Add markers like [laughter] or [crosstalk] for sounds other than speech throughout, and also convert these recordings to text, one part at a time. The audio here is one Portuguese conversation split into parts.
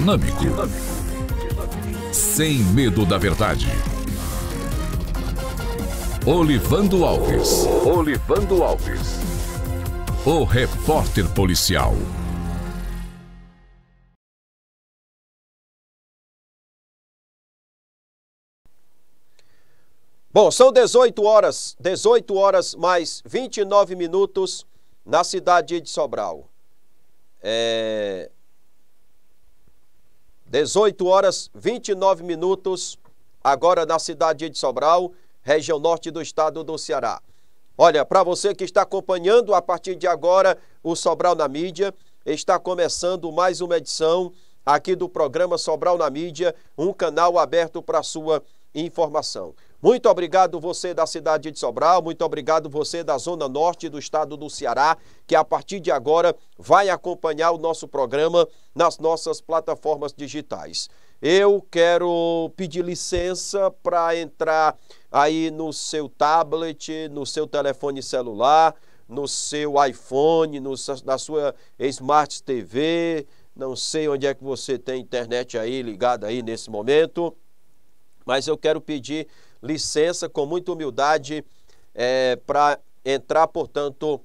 dinâmico. Sem medo da verdade. Olivando Alves. Olivando Alves. O repórter policial. Bom, são 18 horas, 18 horas mais 29 minutos na cidade de Sobral. É, 18 horas 29 minutos, agora na cidade de Sobral, região norte do estado do Ceará. Olha, para você que está acompanhando a partir de agora o Sobral na Mídia, está começando mais uma edição aqui do programa Sobral na Mídia, um canal aberto para sua informação. Muito obrigado você da cidade de Sobral, muito obrigado você da Zona Norte do estado do Ceará, que a partir de agora vai acompanhar o nosso programa nas nossas plataformas digitais. Eu quero pedir licença para entrar aí no seu tablet, no seu telefone celular, no seu iPhone, no, na sua Smart TV, não sei onde é que você tem internet aí ligada aí nesse momento, mas eu quero pedir licença com muita humildade é, para entrar, portanto,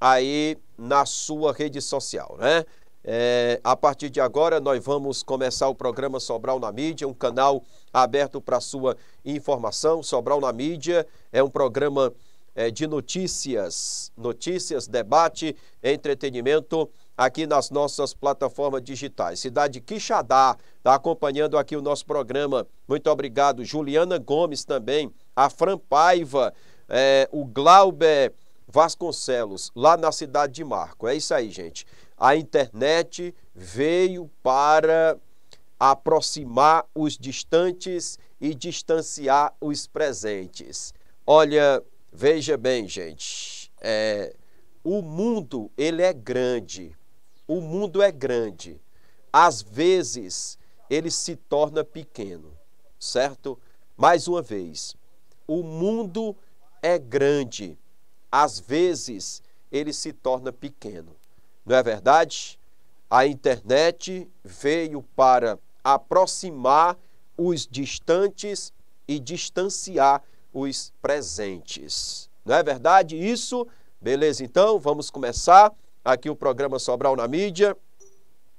aí na sua rede social, né? É, a partir de agora, nós vamos começar o programa Sobral na Mídia, um canal aberto para sua informação. Sobral na Mídia é um programa é, de notícias, notícias, debate, entretenimento aqui nas nossas plataformas digitais. Cidade Quixadá está acompanhando aqui o nosso programa. Muito obrigado. Juliana Gomes também, a Fran Paiva, é, o Glauber Vasconcelos, lá na cidade de Marco. É isso aí, gente. A internet veio para aproximar os distantes e distanciar os presentes. Olha, veja bem, gente, é, o mundo ele é grande, o mundo é grande. Às vezes, ele se torna pequeno, certo? Mais uma vez, o mundo é grande. Às vezes, ele se torna pequeno. Não é verdade? A internet veio para aproximar os distantes e distanciar os presentes. Não é verdade isso? Beleza, então vamos começar aqui o programa Sobral na Mídia,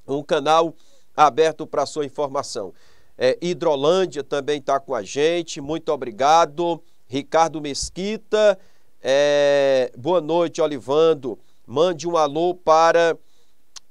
um canal aberto para sua informação. É, Hidrolândia também está com a gente, muito obrigado. Ricardo Mesquita, é, boa noite, Olivando. Mande um alô para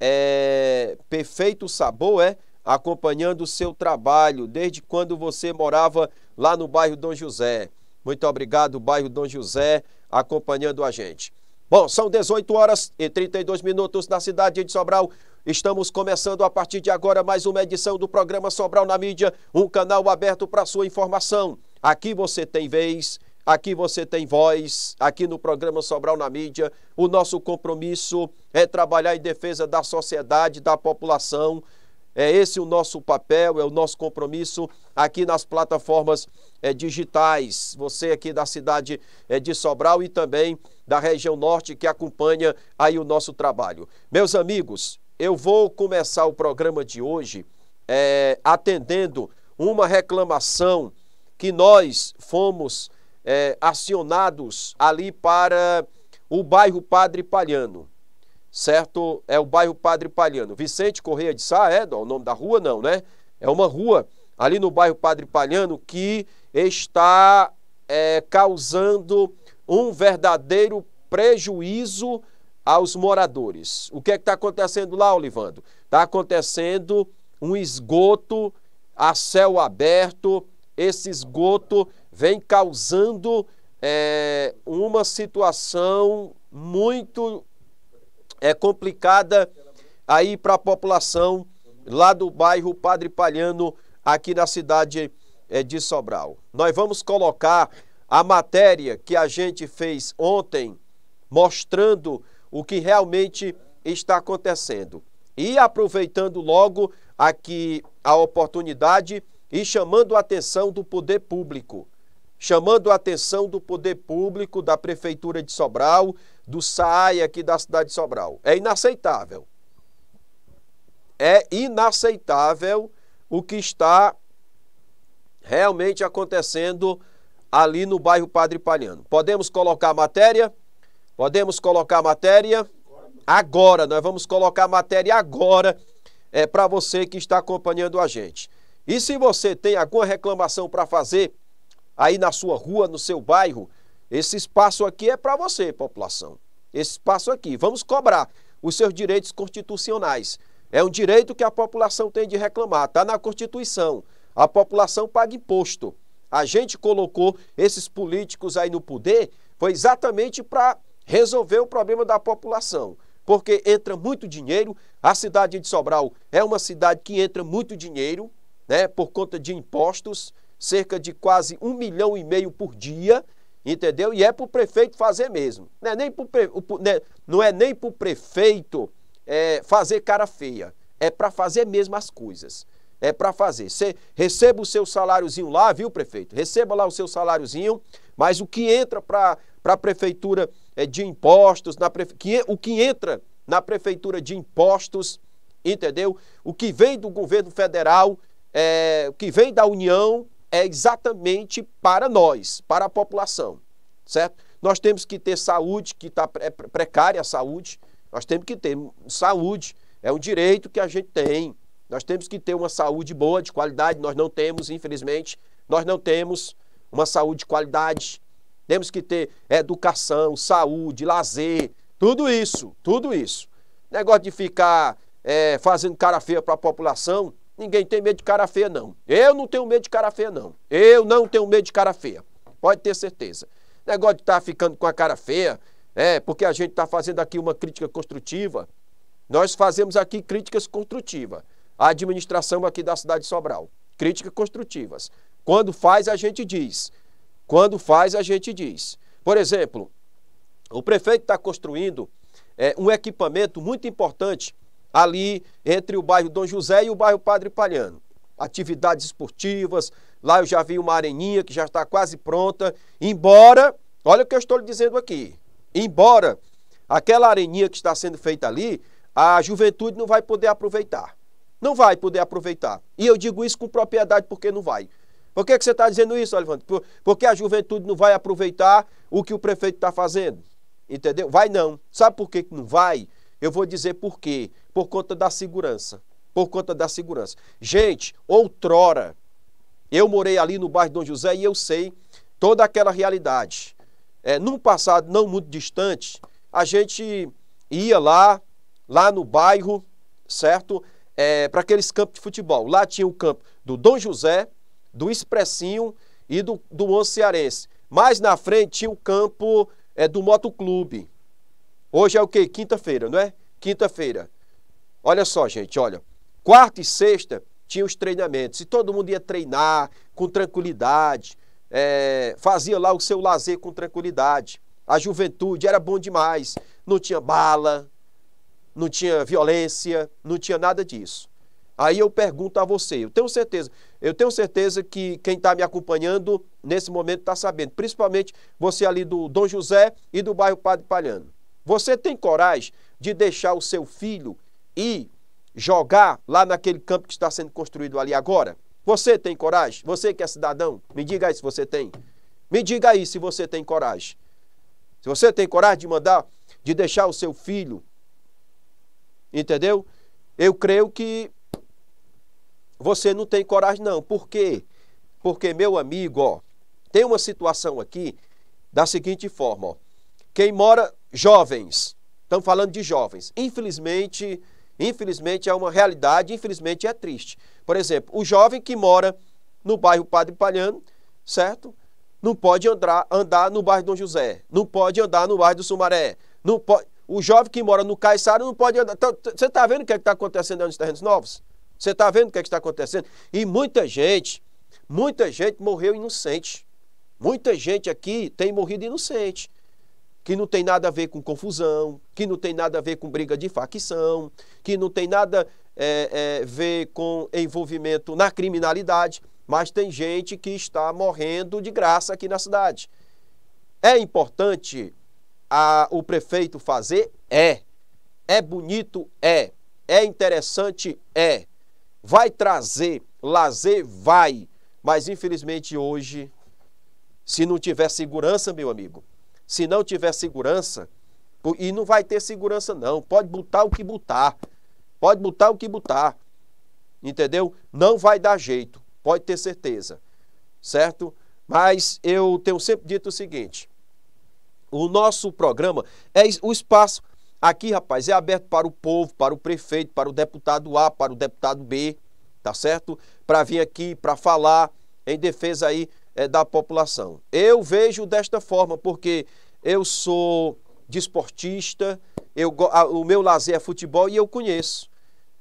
é, Perfeito Sabor, é? Acompanhando o seu trabalho, desde quando você morava lá no bairro Dom José. Muito obrigado, bairro Dom José, acompanhando a gente. Bom, são 18 horas e 32 minutos na cidade de Sobral. Estamos começando a partir de agora mais uma edição do programa Sobral na Mídia, um canal aberto para sua informação. Aqui você tem vez, aqui você tem voz, aqui no programa Sobral na Mídia. O nosso compromisso é trabalhar em defesa da sociedade, da população. É esse o nosso papel, é o nosso compromisso aqui nas plataformas é, digitais. Você aqui da cidade é, de Sobral e também da região norte que acompanha aí o nosso trabalho. Meus amigos, eu vou começar o programa de hoje é, atendendo uma reclamação que nós fomos é, acionados ali para o bairro Padre Palhano, certo? É o bairro Padre Palhano. Vicente Correia de Sá, é o nome da rua não, né? É uma rua ali no bairro Padre Palhano que está é, causando um verdadeiro prejuízo aos moradores. O que é está acontecendo lá, Olivando? Está acontecendo um esgoto a céu aberto. Esse esgoto vem causando é, uma situação muito é, complicada aí para a população lá do bairro Padre Palhano, aqui na cidade eh, de Sobral. Nós vamos colocar a matéria que a gente fez ontem, mostrando o que realmente está acontecendo. E aproveitando logo aqui a oportunidade e chamando a atenção do poder público. Chamando a atenção do poder público, da Prefeitura de Sobral, do SAI aqui da cidade de Sobral. É inaceitável. É inaceitável o que está realmente acontecendo ali no bairro Padre Palhano. Podemos colocar a matéria? Podemos colocar a matéria? Agora, nós vamos colocar a matéria agora é para você que está acompanhando a gente. E se você tem alguma reclamação para fazer aí na sua rua, no seu bairro, esse espaço aqui é para você, população. Esse espaço aqui. Vamos cobrar os seus direitos constitucionais. É um direito que a população tem de reclamar, está na Constituição. A população paga imposto a gente colocou esses políticos aí no poder foi exatamente para resolver o problema da população. Porque entra muito dinheiro, a cidade de Sobral é uma cidade que entra muito dinheiro, né, por conta de impostos, cerca de quase um milhão e meio por dia, entendeu? E é para o prefeito fazer mesmo. Não é nem para pre... o né, é nem prefeito é, fazer cara feia, é para fazer mesmo as coisas é para fazer. Você receba o seu saláriozinho lá, viu, prefeito? Receba lá o seu saláriozinho, mas o que entra para a prefeitura é, de impostos, na prefe... que, o que entra na prefeitura de impostos, entendeu? O que vem do governo federal, é, o que vem da União, é exatamente para nós, para a população, certo? Nós temos que ter saúde, que está é precária a saúde, nós temos que ter saúde, é um direito que a gente tem, nós temos que ter uma saúde boa, de qualidade. Nós não temos, infelizmente, nós não temos uma saúde de qualidade. Temos que ter educação, saúde, lazer, tudo isso, tudo isso. Negócio de ficar é, fazendo cara feia para a população, ninguém tem medo de cara feia, não. Eu não tenho medo de cara feia, não. Eu não tenho medo de cara feia. Pode ter certeza. Negócio de estar tá ficando com a cara feia, é, porque a gente está fazendo aqui uma crítica construtiva. Nós fazemos aqui críticas construtivas a administração aqui da cidade de Sobral. Críticas construtivas. Quando faz, a gente diz. Quando faz, a gente diz. Por exemplo, o prefeito está construindo é, um equipamento muito importante ali entre o bairro Dom José e o bairro Padre Palhano. Atividades esportivas, lá eu já vi uma areninha que já está quase pronta, embora, olha o que eu estou lhe dizendo aqui, embora aquela areninha que está sendo feita ali, a juventude não vai poder aproveitar. Não vai poder aproveitar. E eu digo isso com propriedade porque não vai. Por que, que você está dizendo isso, Alivandro? Por, porque a juventude não vai aproveitar o que o prefeito está fazendo. Entendeu? Vai não. Sabe por que, que não vai? Eu vou dizer por quê. Por conta da segurança. Por conta da segurança. Gente, outrora, eu morei ali no bairro Dom José e eu sei toda aquela realidade. É, num passado não muito distante, a gente ia lá, lá no bairro, certo? é, para aqueles campos de futebol. Lá tinha o campo do Dom José, do Expressinho e do, do Onze Cearense. Mais na frente tinha o campo é, do Motoclube. Hoje é o quê? Quinta-feira, não é? Quinta-feira. Olha só, gente, olha. Quarta e sexta tinha os treinamentos. E todo mundo ia treinar com tranquilidade. É, fazia lá o seu lazer com tranquilidade. A juventude era bom demais. Não tinha bala, não tinha violência, não tinha nada disso. Aí eu pergunto a você, eu tenho certeza, eu tenho certeza que quem está me acompanhando nesse momento está sabendo, principalmente você ali do Dom José e do bairro Padre Palhano. Você tem coragem de deixar o seu filho ir jogar lá naquele campo que está sendo construído ali agora? Você tem coragem? Você que é cidadão, me diga aí se você tem. Me diga aí se você tem coragem. Se você tem coragem de mandar, de deixar o seu filho Entendeu? Eu creio que você não tem coragem, não. Por quê? Porque, meu amigo, ó, tem uma situação aqui da seguinte forma: ó. quem mora, jovens, estamos falando de jovens, infelizmente, infelizmente é uma realidade, infelizmente é triste. Por exemplo, o jovem que mora no bairro Padre Palhano, certo? Não pode andar, andar no bairro Dom José, não pode andar no bairro do Sumaré, não pode. O jovem que mora no Caiçara não pode andar. Tá, tá, você está vendo o que é está acontecendo nos terrenos novos? Você está vendo o que é está acontecendo? E muita gente, muita gente morreu inocente. Muita gente aqui tem morrido inocente. Que não tem nada a ver com confusão, que não tem nada a ver com briga de facção, que não tem nada é, é, ver com envolvimento na criminalidade, mas tem gente que está morrendo de graça aqui na cidade. É importante a, o prefeito fazer? É. É bonito? É. É interessante? É. Vai trazer lazer? Vai. Mas infelizmente hoje, se não tiver segurança, meu amigo, se não tiver segurança, e não vai ter segurança não, pode botar o que botar. Pode botar o que botar. Entendeu? Não vai dar jeito, pode ter certeza. Certo? Mas eu tenho sempre dito o seguinte: o nosso programa é o espaço aqui, rapaz, é aberto para o povo, para o prefeito, para o deputado A, para o deputado B, tá certo? Para vir aqui, para falar em defesa aí é, da população. Eu vejo desta forma, porque eu sou desportista, eu, o meu lazer é futebol e eu conheço.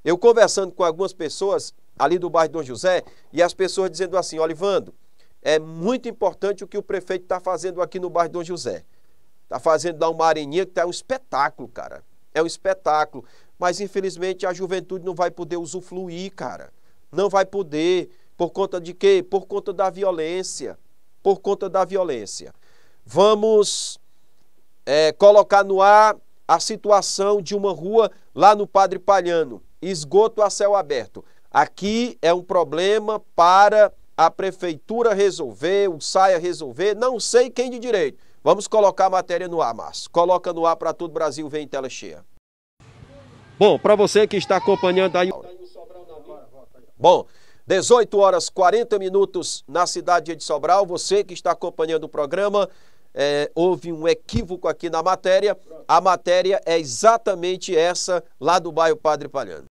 Eu conversando com algumas pessoas ali do bairro Dom José e as pessoas dizendo assim, Olivando, é muito importante o que o prefeito está fazendo aqui no bairro Dom José. Tá fazendo lá um Marininha que tá um espetáculo, cara. É um espetáculo. Mas infelizmente a juventude não vai poder usufruir, cara. Não vai poder. Por conta de quê? Por conta da violência. Por conta da violência. Vamos é, colocar no ar a situação de uma rua lá no Padre Palhano. Esgoto a céu aberto. Aqui é um problema para a prefeitura resolver, o SAIA resolver, não sei quem de direito. Vamos colocar a matéria no ar, Márcio. Coloca no ar para todo o Brasil ver em tela cheia. Bom, para você que está acompanhando aí. Bom, 18 horas 40 minutos na cidade de Sobral. Você que está acompanhando o programa, é, houve um equívoco aqui na matéria. A matéria é exatamente essa lá do bairro Padre Palhano.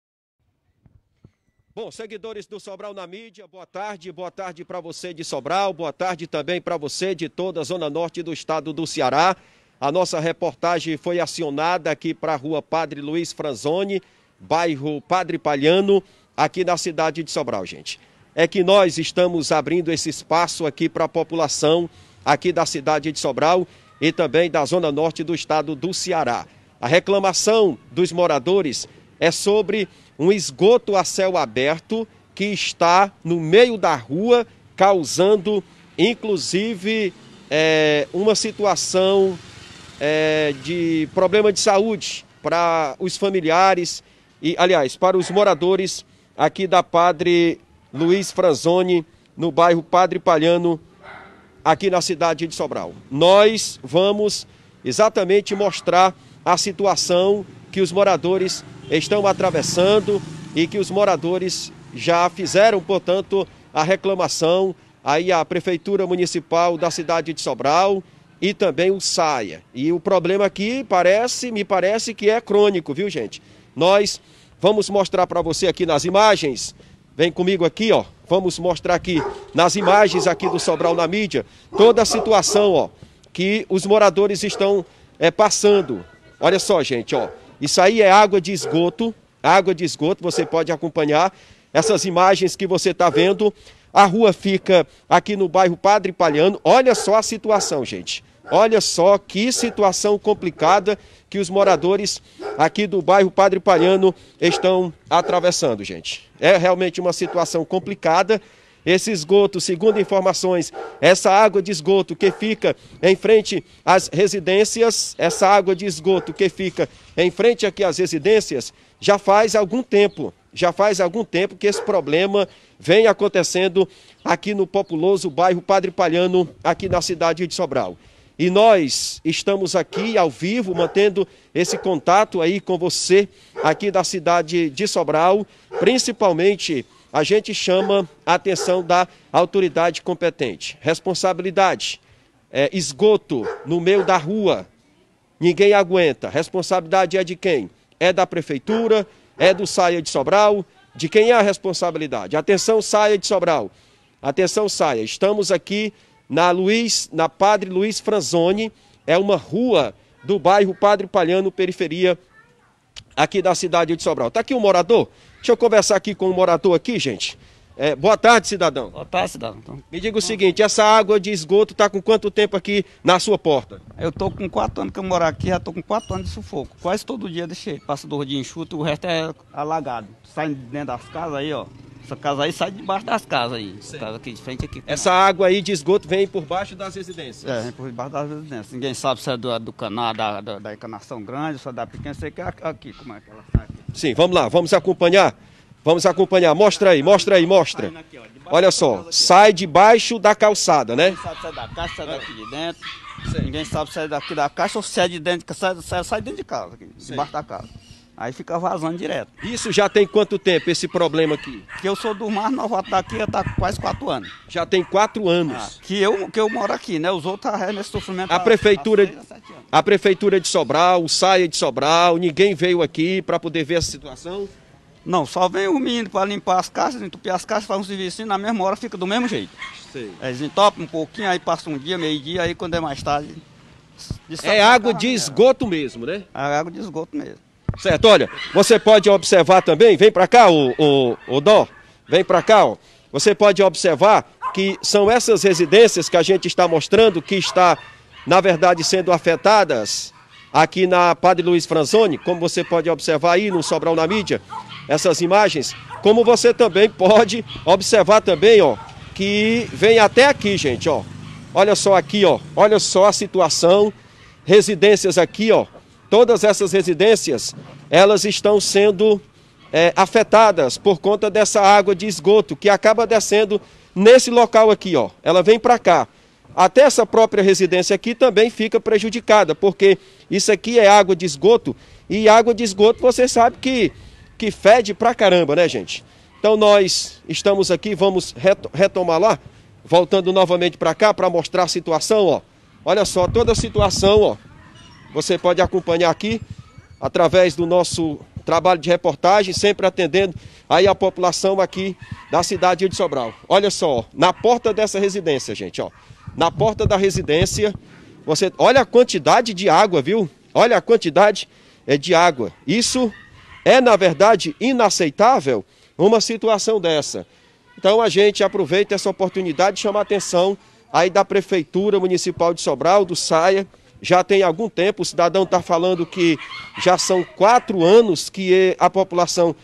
Bom, seguidores do Sobral na mídia, boa tarde, boa tarde para você de Sobral, boa tarde também para você de toda a zona norte do estado do Ceará. A nossa reportagem foi acionada aqui para a rua Padre Luiz Franzoni, bairro Padre Palhano, aqui na cidade de Sobral, gente. É que nós estamos abrindo esse espaço aqui para a população aqui da cidade de Sobral e também da zona norte do estado do Ceará. A reclamação dos moradores é sobre um esgoto a céu aberto que está no meio da rua, causando inclusive é, uma situação é, de problema de saúde para os familiares e, aliás, para os moradores aqui da Padre Luiz Franzoni, no bairro Padre Palhano, aqui na cidade de Sobral. Nós vamos exatamente mostrar a situação que os moradores estão atravessando e que os moradores já fizeram, portanto, a reclamação aí à Prefeitura Municipal da cidade de Sobral e também o SAIA. E o problema aqui parece, me parece que é crônico, viu, gente? Nós vamos mostrar para você aqui nas imagens. Vem comigo aqui, ó. Vamos mostrar aqui nas imagens aqui do Sobral na mídia toda a situação, ó, que os moradores estão é, passando Olha só, gente, ó. Isso aí é água de esgoto, água de esgoto, você pode acompanhar essas imagens que você está vendo. A rua fica aqui no bairro Padre Palhano. Olha só a situação, gente. Olha só que situação complicada que os moradores aqui do bairro Padre Palhano estão atravessando, gente. É realmente uma situação complicada esse esgoto, segundo informações, essa água de esgoto que fica em frente às residências, essa água de esgoto que fica em frente aqui às residências, já faz algum tempo, já faz algum tempo que esse problema vem acontecendo aqui no populoso bairro Padre Palhano, aqui na cidade de Sobral. E nós estamos aqui ao vivo, mantendo esse contato aí com você, aqui da cidade de Sobral, principalmente a gente chama a atenção da autoridade competente. Responsabilidade, é, esgoto no meio da rua, ninguém aguenta. Responsabilidade é de quem? É da prefeitura, é do Saia de Sobral. De quem é a responsabilidade? Atenção, Saia de Sobral. Atenção, Saia. Estamos aqui na Luiz, na Padre Luiz Franzoni. É uma rua do bairro Padre Palhano, periferia aqui da cidade de Sobral. Está aqui um morador Deixa eu conversar aqui com o um morador aqui, gente. É, boa tarde, cidadão. Boa tarde, cidadão. Então, Me diga o seguinte, essa água de esgoto está com quanto tempo aqui na sua porta? Eu estou com quatro anos que eu moro aqui, já estou com quatro anos de sufoco. Quase todo dia deixei, passa dor de enxuto, o resto é alagado. Saindo dentro das casas aí, ó, essa casa aí sai debaixo das casas aí. Casa aqui de frente aqui. Essa água aí de esgoto vem por baixo das residências? É, vem por baixo das residências. Ninguém sabe se é do, do canal, da, da, da encanação grande, se é da pequena, sei que é aqui, como é que ela sai aqui. Sim, vamos lá, vamos acompanhar. Vamos acompanhar. Mostra aí, mostra aí, mostra. Tá Olha só, sai debaixo da calçada, né? Ninguém sabe se é da caixa, se é daqui de dentro. Sim. Ninguém sabe se é daqui da caixa ou se é de dentro, sai, é, sai, é, sai dentro de casa, aqui, debaixo da casa. Aí fica vazando direto. Isso já tem quanto tempo esse problema aqui? Que eu sou do Mar Nova daqui, já tá quase quatro anos. Já tem quatro anos. Ah, que, eu, que eu moro aqui, né? Os outros estão nesse sofrimento. A prefeitura, seis, a prefeitura de Sobral, o Saia de Sobral, ninguém veio aqui para poder ver essa situação? Não, só vem o menino para limpar as caixas, entupir as caixas, faz um serviço assim, na mesma hora fica do mesmo jeito. Sei. Eles é, entopam um pouquinho, aí passa um dia, meio-dia, aí quando é mais tarde. É água de esgoto mesmo, né? É água de esgoto mesmo. Certo, olha, você pode observar também, vem para cá, o, o, o Dó, vem para cá, ó. Você pode observar que são essas residências que a gente está mostrando que está, na verdade, sendo afetadas aqui na Padre Luiz Franzoni, como você pode observar aí no Sobral na mídia, essas imagens, como você também pode observar também, ó, que vem até aqui, gente, ó. Olha só aqui, ó. Olha só a situação. Residências aqui, ó, todas essas residências, elas estão sendo é, afetadas por conta dessa água de esgoto que acaba descendo nesse local aqui, ó. Ela vem para cá. Até essa própria residência aqui também fica prejudicada, porque isso aqui é água de esgoto e água de esgoto você sabe que que fede pra caramba, né, gente? Então nós estamos aqui, vamos retomar lá, voltando novamente para cá para mostrar a situação, ó. Olha só toda a situação, ó. Você pode acompanhar aqui através do nosso trabalho de reportagem, sempre atendendo aí a população aqui da cidade de Sobral. Olha só, na porta dessa residência, gente, ó. Na porta da residência, você olha a quantidade de água, viu? Olha a quantidade é, de água. Isso é, na verdade, inaceitável uma situação dessa. Então a gente aproveita essa oportunidade de chamar a atenção aí da Prefeitura Municipal de Sobral, do SAIA, já tem algum tempo, o cidadão está falando que já são quatro anos que a população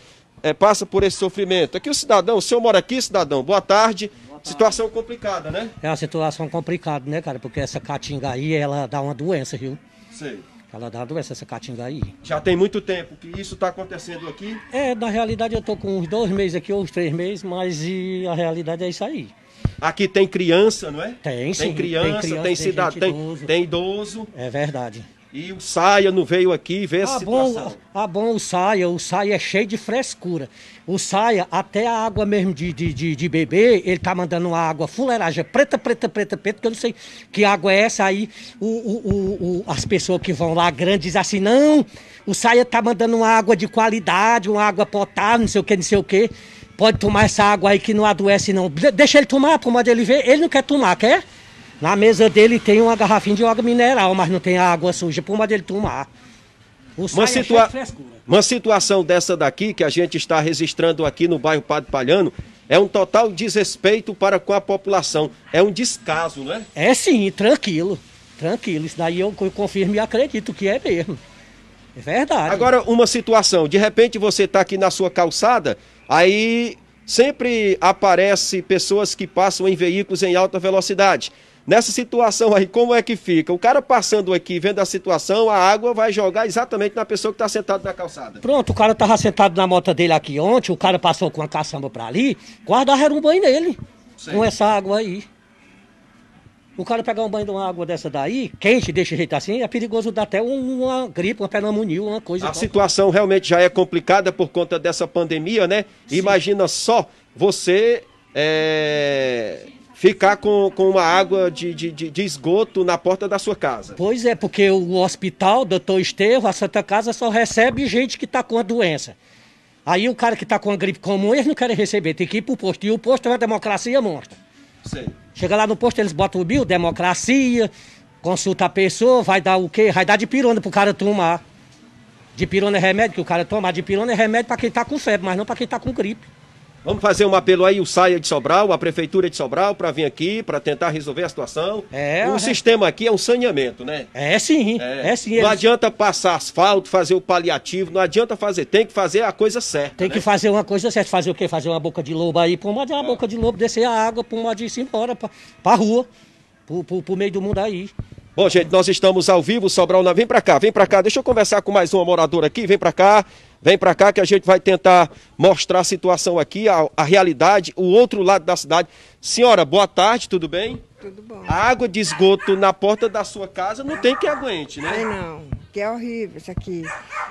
é, passa por esse sofrimento. Aqui o cidadão, o senhor mora aqui, cidadão, boa tarde. Situação complicada, né? É uma situação complicada, né, cara? Porque essa caatinga aí, ela dá uma doença, viu? Sei. Ela dá uma doença, essa caatinga aí. Já tem muito tempo que isso está acontecendo aqui? É, na realidade eu estou com uns dois meses aqui, ou uns três meses, mas a realidade é isso aí. Aqui tem criança, não é? Tem, sim. Tem criança, tem, criança, tem cidadão, tem, idoso. tem idoso. É verdade. E o Saia não veio aqui ver essa ah, situação. Bom, ah, bom, o Saia, o Saia é cheio de frescura. O Saia, até a água mesmo de, de, de, de beber, ele tá mandando uma água fuleiragem preta, preta, preta, preta, que eu não sei que água é essa. Aí o, o, o, as pessoas que vão lá grandes dizem assim, não, o Saia tá mandando uma água de qualidade, uma água potável, não sei o que, não sei o que. Pode tomar essa água aí que não adoece, não. Deixa ele tomar, por modo ele ver. Ele não quer tomar, quer? Na mesa dele tem uma garrafinha de água mineral, mas não tem água suja, por modo ele tomar. O uma, é situa é uma situação dessa daqui que a gente está registrando aqui no bairro Padre Palhano é um total desrespeito para com a população. É um descaso, né? É sim, tranquilo. Tranquilo. Isso daí eu, eu confirmo e acredito que é mesmo. É verdade. Agora, uma situação. De repente você está aqui na sua calçada Aí sempre aparece pessoas que passam em veículos em alta velocidade. Nessa situação aí, como é que fica? O cara passando aqui, vendo a situação, a água vai jogar exatamente na pessoa que está sentada na calçada. Pronto, o cara estava sentado na moto dele aqui ontem, o cara passou com a caçamba para ali, quase arrerumbou nele, Sim. com essa água aí. O cara pegar um banho de uma água dessa daí, quente, deixa jeito assim, é perigoso dar até uma gripe, uma pneumonia, uma coisa. A qualquer. Assim. situação realmente já é complicada por conta dessa pandemia, né? Sim. Imagina só você é, ficar com, com uma água de, de, de, esgoto na porta da sua casa. Pois é, porque o hospital, doutor Estevam, a Santa Casa só recebe gente que está com a doença. Aí o cara que está com a gripe comum, eles não querem receber, tem que ir para o posto. E o posto é uma democracia monstra. Chega lá no posto, eles botam o bio, democracia, consulta a pessoa, vai dar o quê? Vai dar de pirona pro cara tomar. De pirona é remédio que o cara toma, de pirona é remédio para quem tá com febre, mas não para quem tá com gripe. Vamos fazer um apelo aí, o Saia de Sobral, a Prefeitura de Sobral, para vir aqui, para tentar resolver a situação. É, o é. sistema aqui é um saneamento, né? É sim, é, é sim. Não eles... adianta passar asfalto, fazer o paliativo, não adianta fazer, tem que fazer a coisa certa. Tem né? que fazer uma coisa certa, fazer o quê? Fazer uma boca de lobo aí, pôr é uma, ah. boca de lobo, descer a água, pôr uma de ir embora, para a rua, para o meio do mundo aí. Bom, gente, nós estamos ao vivo, Sobral, vem para cá, vem para cá, deixa eu conversar com mais uma moradora aqui, vem para cá. Vem para cá que a gente vai tentar mostrar a situação aqui, a, a, realidade, o outro lado da cidade. Senhora, boa tarde, tudo bem? Tudo bom. A água de esgoto na porta da sua casa não tem que é aguente, né? Ai, não, que é horrível isso aqui.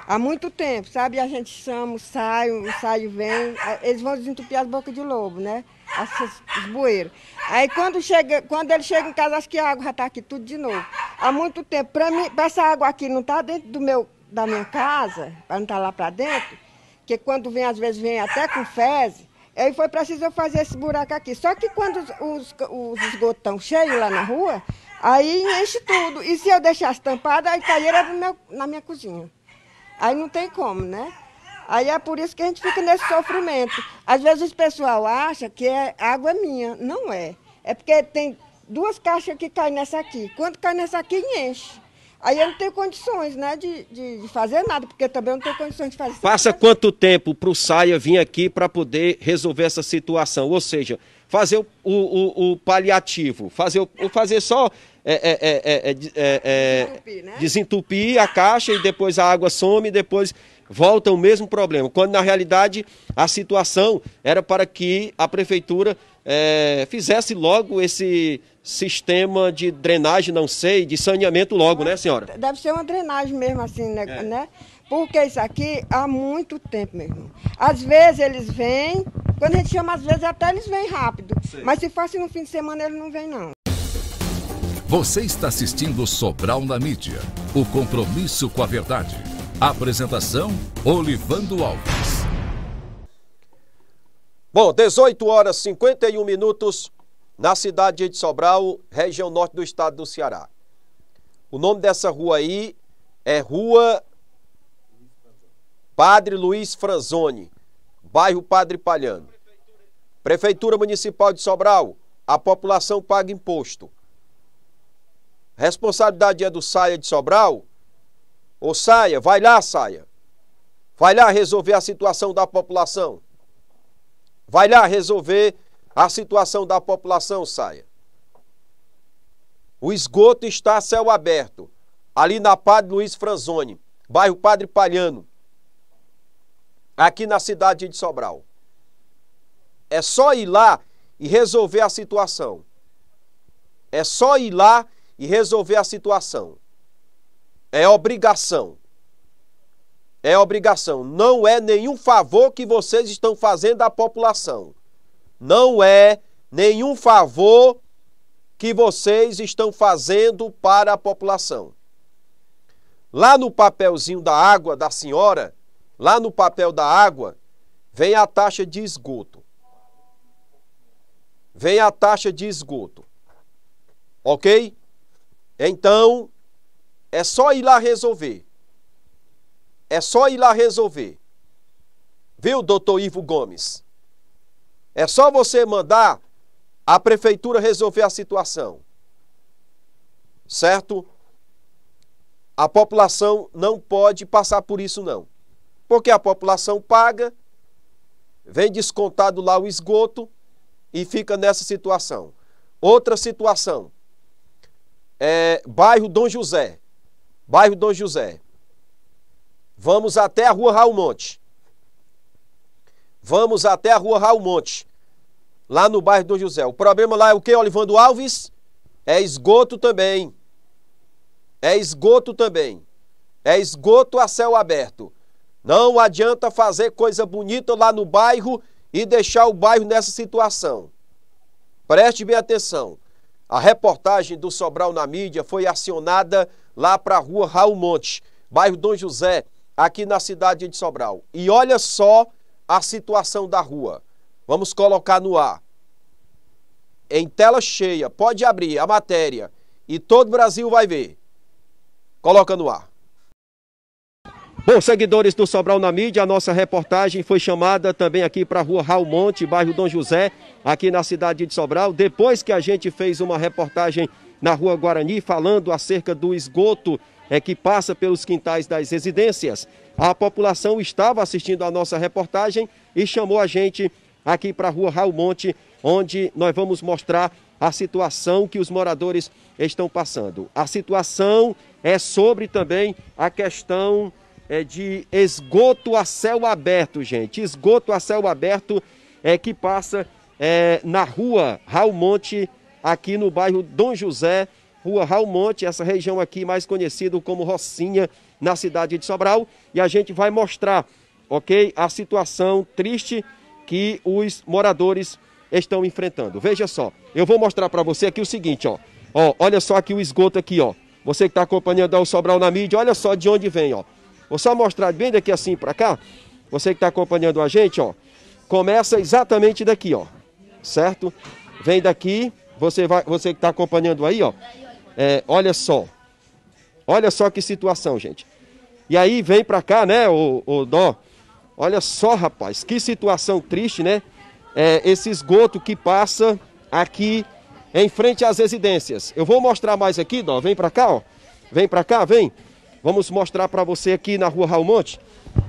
Há muito tempo, sabe? A gente chama, sai, sai vem. É, eles vão desentupir as bocas de lobo, né? Essas, os bueiros. Aí quando, chega, quando ele chega em casa, acho que a água já está aqui tudo de novo. Há muito tempo. Para mim, essa água aqui não está dentro do meu da minha casa, para não estar tá lá para dentro, que quando vem, às vezes vem até com fezes, Aí foi preciso eu fazer esse buraco aqui. Só que quando os, os, os esgotos estão cheios lá na rua, aí enche tudo. E se eu deixasse tampado, aí caíra na minha cozinha. Aí não tem como, né? Aí é por isso que a gente fica nesse sofrimento. Às vezes o pessoal acha que é água é minha. Não é. É porque tem duas caixas que caem nessa aqui. Quando cai nessa aqui, enche. Aí eu não tenho condições, né, de, de, de fazer nada, porque também eu não tenho condições de fazer. Passa nada. quanto tempo para o Saia vir aqui para poder resolver essa situação? Ou seja, fazer o, o, o paliativo, fazer, o, fazer só é, é é, é, é, é, desentupir, né? desentupir a caixa e depois a água some e depois volta o mesmo problema. Quando na realidade a situação era para que a prefeitura fizesse logo esse sistema de drenagem, não sei, de saneamento logo, né, senhora? Ah, deve ser uma drenagem mesmo assim, né? É. né? Porque isso aqui há muito tempo mesmo. Às vezes eles vêm, quando a gente chama, às vezes até eles vêm rápido. Sim. Mas se fosse no fim de semana, eles não vêm, não. Você está assistindo Sobral na Mídia. O compromisso com a verdade. Apresentação: Olivando Alves. Bom, 18 horas 51 minutos na cidade de Sobral, região norte do estado do Ceará. O nome dessa rua aí é Rua Padre Luiz Franzoni, bairro Padre Palhano. Prefeitura Municipal de Sobral, a população paga imposto. Responsabilidade é do Saia de Sobral? Ô Saia, vai lá, Saia. Vai lá resolver a situação da população. Vai lá resolver a situação da população saia. O esgoto está a céu aberto, ali na Padre Luiz Franzoni, bairro Padre Palhano, aqui na cidade de Sobral. É só ir lá e resolver a situação. É só ir lá e resolver a situação. É obrigação. É obrigação. Não é nenhum favor que vocês estão fazendo à população não é nenhum favor que vocês estão fazendo para a população. Lá no papelzinho da água da senhora, lá no papel da água, vem a taxa de esgoto. Vem a taxa de esgoto. Ok? Então, é só ir lá resolver. É só ir lá resolver. Viu, doutor Ivo Gomes? É só você mandar a prefeitura resolver a situação. Certo? A população não pode passar por isso, não. Porque a população paga, vem descontado lá o esgoto e fica nessa situação. Outra situação. É, bairro Dom José. Bairro Dom José. Vamos até a rua Raul Monte. Vamos até a rua Raul Monte, lá no bairro do José. O problema lá é o que, Olivando Alves? É esgoto também. É esgoto também. É esgoto a céu aberto. Não adianta fazer coisa bonita lá no bairro e deixar o bairro nessa situação. Preste bem atenção. A reportagem do Sobral na mídia foi acionada lá para a rua Raul Monte, bairro Dom José, aqui na cidade de Sobral. E olha só a situação da rua. Vamos colocar no ar. Em tela cheia, pode abrir a matéria e todo o Brasil vai ver. Coloca no ar. Bom, seguidores do Sobral na Mídia, a nossa reportagem foi chamada também aqui para a rua Raul Monte, bairro Dom José, aqui na cidade de Sobral. Depois que a gente fez uma reportagem na rua Guarani, falando acerca do esgoto é, que passa pelos quintais das residências. A população estava assistindo a nossa reportagem e chamou a gente aqui para a rua Raul Monte, onde nós vamos mostrar a situação que os moradores estão passando. A situação é sobre também a questão é, de esgoto a céu aberto, gente. Esgoto a céu aberto é que passa é, na rua Raul Monte, aqui no bairro Dom José, Rua Raul Monte, essa região aqui mais conhecida como Rocinha, na cidade de Sobral. E a gente vai mostrar, ok, a situação triste que os moradores estão enfrentando. Veja só, eu vou mostrar para você aqui o seguinte, ó. ó. Olha só aqui o esgoto aqui, ó. Você que está acompanhando o Sobral na mídia, olha só de onde vem, ó. Vou só mostrar bem daqui assim para cá. Você que está acompanhando a gente, ó. Começa exatamente daqui, ó. Certo? Vem daqui. Você, vai, você que está acompanhando aí, ó. É, olha só. Olha só que situação, gente. E aí vem para cá, né, o, o Dó? Olha só, rapaz, que situação triste, né? É, esse esgoto que passa aqui em frente às residências. Eu vou mostrar mais aqui, Dó. Vem para cá, ó. Vem para cá, vem. Vamos mostrar para você aqui na rua Raul Monte.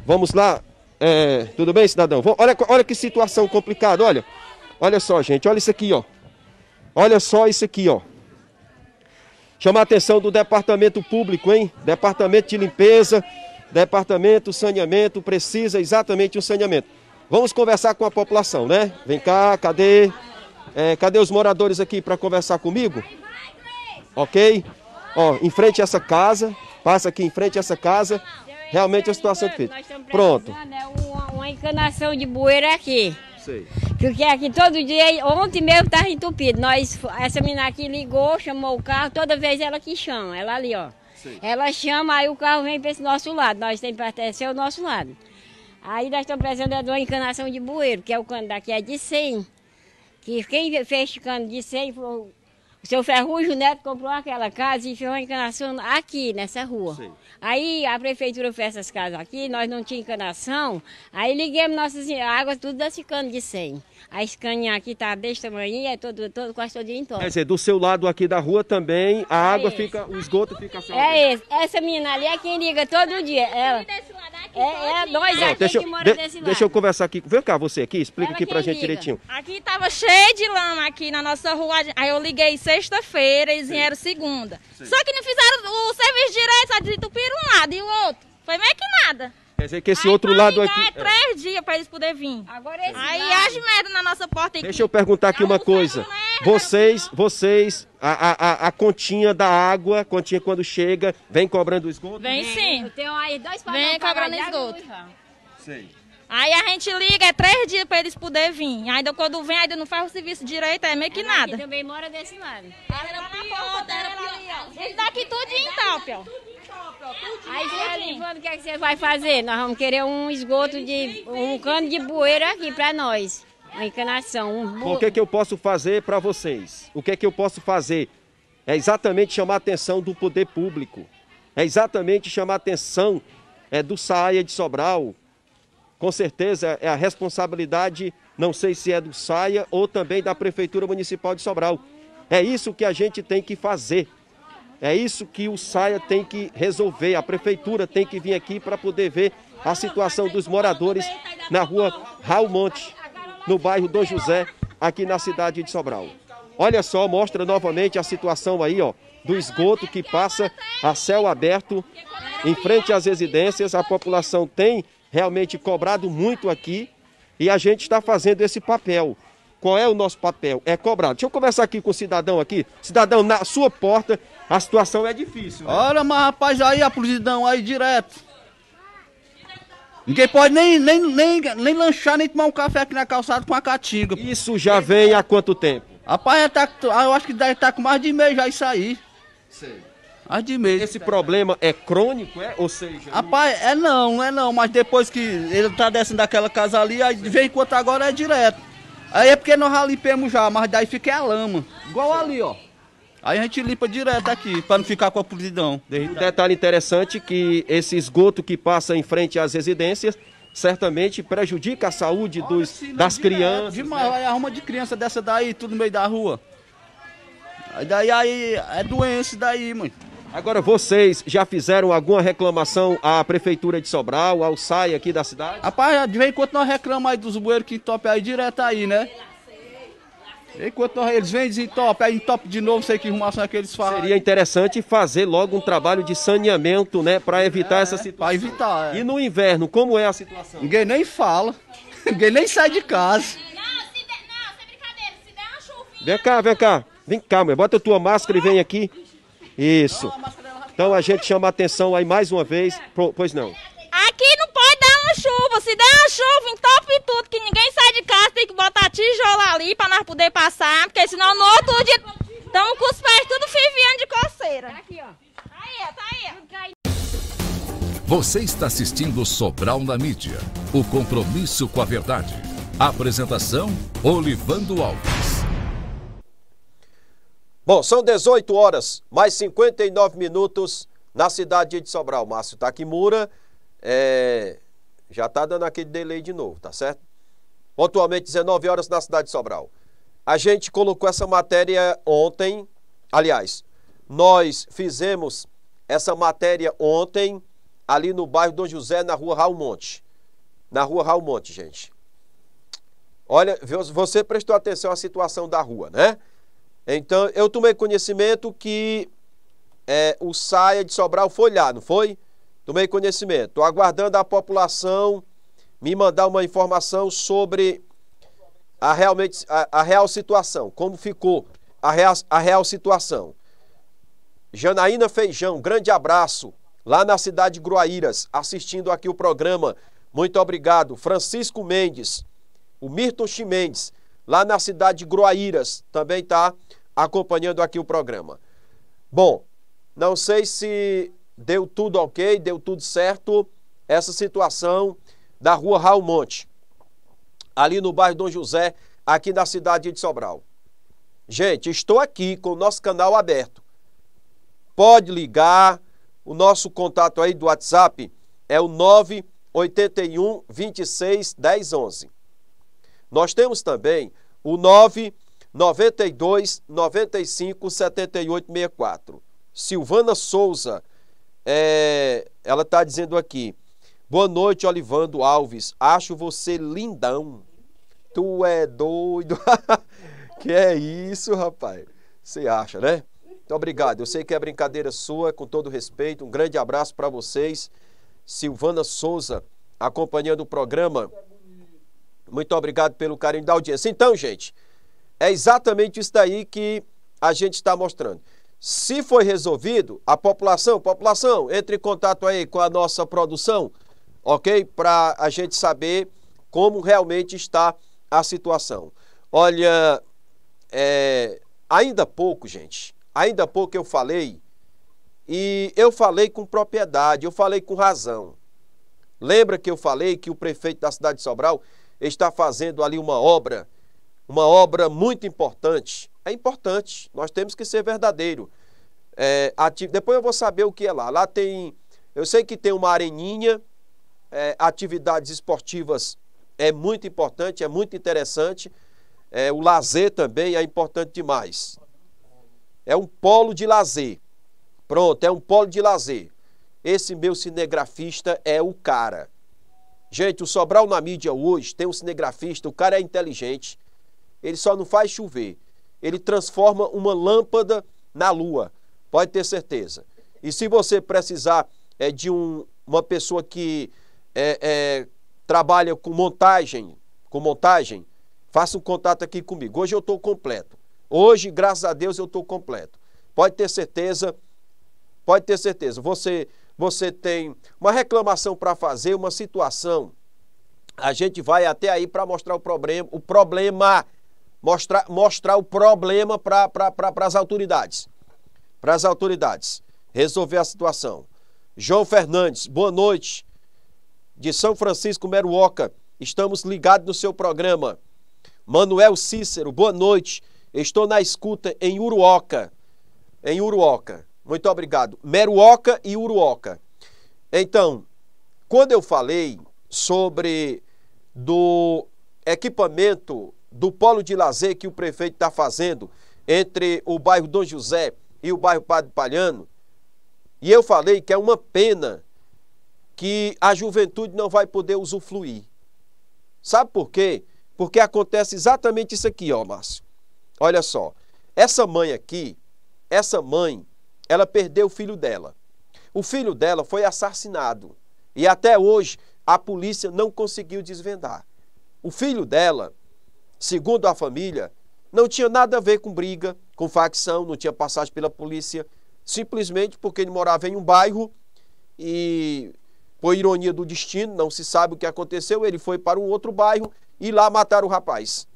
Vamos lá. É, tudo bem, cidadão? Olha, olha que situação complicada, olha. Olha só, gente. Olha isso aqui, ó. Olha só isso aqui, ó. Chamar a atenção do departamento público, hein? Departamento de limpeza, departamento saneamento, precisa exatamente um saneamento. Vamos conversar com a população, né? Vem cá, cadê? É, cadê os moradores aqui para conversar comigo? Ok? Ó, em frente a essa casa, passa aqui em frente a essa casa. Realmente é a situação é difícil. Pronto. Né, uma, uma encanação de bueira aqui. Sei. Porque aqui todo dia, ontem mesmo estava entupido. Nós, essa menina aqui ligou, chamou o carro, toda vez ela que chama, ela ali, ó. Sei. Ela chama, aí o carro vem para esse nosso lado. Nós temos que pertencer ao nosso lado. Aí nós estamos precisando de uma encanação de bueiro, que é o cano daqui é de 100. Que quem fez o cano de 100 foi o seu Ferrujo Neto comprou aquela casa e fez uma encanação aqui, nessa rua. Sim. Aí a prefeitura fez essas casas aqui, nós não tínhamos encanação, aí ligamos nossas águas tudo desse cano de 100. A escaninha aqui tá desse tamanho, é todo, todo, quase todo em torno. Quer dizer, do seu lado aqui da rua também, a é água esse. fica, o esgoto fica salvo. É esse. Essa menina ali é quem liga todo dia. Ela, é, é nós aqui deixa, que moram de, desse lado. Deixa eu conversar aqui. Vem cá, você aqui, explica Ela aqui pra gente liga. direitinho. Aqui tava cheio de lama aqui na nossa rua, aí eu liguei 6 sexta-feira, eles vieram segunda. Sim. Só que não fizeram o serviço direito, só desentupiram um lado e o outro. Foi meio que nada. Quer dizer que esse aí, outro lado aqui. É três dias para eles poderem vir. Agora esse Aí age merda na nossa porta aqui. Deixa eu perguntar aqui uma coisa. Vocês, vocês, a, a, a continha da água, a continha quando chega, vem cobrando esgoto? Vem sim. Eu tenho aí dois Vem cobrando esgoto. Sei. Aí a gente liga, é três dias para eles poderem vir. Ainda quando vem, ainda não faz o serviço direito, é meio que nada. também mora desse lado. Era era na porta, era pior. Eles daqui tudo em Talpe, ó. Aí você o que, é que você vai fazer? Nós vamos querer um esgoto de. um cano de bueira aqui para nós. Uma encanação. Um bu... O que, é que eu posso fazer para vocês? O que é que eu posso fazer? É exatamente chamar a atenção do poder público. É exatamente chamar a atenção é, do Saia de Sobral, com certeza é a responsabilidade, não sei se é do Saia ou também da Prefeitura Municipal de Sobral. É isso que a gente tem que fazer. É isso que o Saia tem que resolver. A prefeitura tem que vir aqui para poder ver a situação dos moradores na rua Raul Monte, no bairro Dom José, aqui na cidade de Sobral. Olha só, mostra novamente a situação aí, ó, do esgoto que passa a céu aberto em frente às residências. A população tem realmente cobrado muito aqui e a gente está fazendo esse papel. Qual é o nosso papel? É cobrado Deixa eu conversar aqui com o cidadão aqui. Cidadão, na sua porta, a situação é difícil. Né? Olha, mas rapaz, aí a prosidão, aí direto. Ninguém pode nem, nem, nem, nem lanchar, nem tomar um café aqui na calçada com a caatinga. Isso já vem há quanto tempo? Rapaz, é tá, eu acho que deve estar tá com mais de meio já isso aí. Sei. Esse problema é crônico, é? Ou seja. Rapaz, é não, é não. Mas depois que ele tá descendo daquela casa ali, aí de vez em quando agora é direto. Aí é porque nós já limpemos já, mas daí fica a lama. Igual Sim. ali, ó. Aí a gente limpa direto aqui, para não ficar com a polidão. Um detalhe interessante que esse esgoto que passa em frente às residências certamente prejudica a saúde dos, né, das crianças. Demais, né? arruma de criança dessa daí, tudo no meio da rua. daí aí é doença daí, mãe. Agora, vocês já fizeram alguma reclamação à Prefeitura de Sobral, ao SAI aqui da cidade? Rapaz, de vez em quando nós reclamamos aí dos bueiros que entopem aí direto aí, né? Enquanto nós, eles vêm desentopam, aí entope de novo, sei que arrumação é que eles fazem. Seria interessante fazer logo um trabalho de saneamento, né, para evitar é, essa situação. Para evitar, é. E no inverno, como é a situação? Ninguém nem fala, [laughs] ninguém nem sai de casa. Não, se der, não, é brincadeira, se der uma chuvinha... Vem cá, vem cá, vem cá, bota a tua máscara e vem aqui. Isso. Então a gente chama a atenção aí mais uma vez. Pro, pois não. Aqui não pode dar uma chuva. Se der uma chuva, entope tudo, que ninguém sai de casa, tem que botar tijolo ali para nós poder passar, porque senão no outro dia estamos com os pés tudo ferviando de coceira. Tá aqui, ó. Aí, ó, tá aí. Você está assistindo Sobral na Mídia. O compromisso com a verdade. Apresentação: Olivando Alves. Bom, são 18 horas, mais 59 minutos na cidade de Sobral. Márcio Takimura é, já está dando aquele delay de novo, tá certo? Pontualmente 19 horas na cidade de Sobral. A gente colocou essa matéria ontem, aliás, nós fizemos essa matéria ontem ali no bairro Dom José, na rua Raul Monte. Na rua Raul Monte, gente. Olha, você prestou atenção à situação da rua, né? Então, eu tomei conhecimento que é, o Saia de Sobral foi lá, não foi? Tomei conhecimento. Estou aguardando a população me mandar uma informação sobre a, realmente, a, a real situação, como ficou a real, a real situação. Janaína Feijão, grande abraço, lá na cidade de Gruaíras, assistindo aqui o programa. Muito obrigado. Francisco Mendes, o Mirton Chimendes, lá na cidade de Gruaíras, também está acompanhando aqui o programa. Bom, não sei se deu tudo ok, deu tudo certo essa situação da rua Raul Monte, ali no bairro Dom José, aqui na cidade de Sobral. Gente, estou aqui com o nosso canal aberto. Pode ligar, o nosso contato aí do WhatsApp é o 981 26 1011. Nós temos também o 981 92 95 78 64. Silvana Souza, é, ela está dizendo aqui: Boa noite, Olivando Alves. Acho você lindão. Tu é doido. [laughs] que é isso, rapaz? Você acha, né? Muito obrigado. Eu sei que é brincadeira sua, com todo respeito. Um grande abraço para vocês. Silvana Souza, acompanhando o programa. Muito obrigado pelo carinho da audiência. Então, gente, é exatamente isso daí que a gente está mostrando. Se foi resolvido, a população, população, entre em contato aí com a nossa produção, ok? Para a gente saber como realmente está a situação. Olha, é, ainda pouco, gente, ainda pouco eu falei, e eu falei com propriedade, eu falei com razão. Lembra que eu falei que o prefeito da cidade de Sobral está fazendo ali uma obra uma obra muito importante. É importante, nós temos que ser verdadeiro. É, ati... Depois eu vou saber o que é lá. Lá tem, eu sei que tem uma areninha, é, atividades esportivas é muito importante, é muito interessante. É, o lazer também é importante demais. É um polo de lazer. Pronto, é um polo de lazer. Esse meu cinegrafista é o cara. Gente, o Sobral na mídia hoje tem um cinegrafista, o cara é inteligente, ele só não faz chover. Ele transforma uma lâmpada na lua, pode ter certeza. E se você precisar é, de um, uma pessoa que é, é, trabalha com montagem, com montagem, faça um contato aqui comigo. Hoje eu estou completo. Hoje, graças a Deus, eu estou completo. Pode ter certeza, pode ter certeza. Você, você tem uma reclamação para fazer, uma situação. A gente vai até aí para mostrar o problema, o problema mostrar, mostrar o problema para pra, pra, as autoridades. Para as autoridades. Resolver a situação. João Fernandes, boa noite. De São Francisco Meruoca, estamos ligados no seu programa. Manuel Cícero, boa noite. Estou na escuta em Uruoca. Em Uruoca. Muito obrigado. Meruoca e Uruoca. Então, quando eu falei sobre do equipamento do polo de lazer que o prefeito está fazendo entre o bairro Dom José e o bairro Padre Palhano. E eu falei que é uma pena que a juventude não vai poder usufruir. Sabe por quê? Porque acontece exatamente isso aqui, ó, Márcio. Olha só. Essa mãe aqui, essa mãe, ela perdeu o filho dela. O filho dela foi assassinado. E até hoje a polícia não conseguiu desvendar. O filho dela segundo a família, não tinha nada a ver com briga, com facção, não tinha passagem pela polícia, simplesmente porque ele morava em um bairro e, por ironia do destino, não se sabe o que aconteceu, ele foi para um outro bairro e lá mataram o rapaz.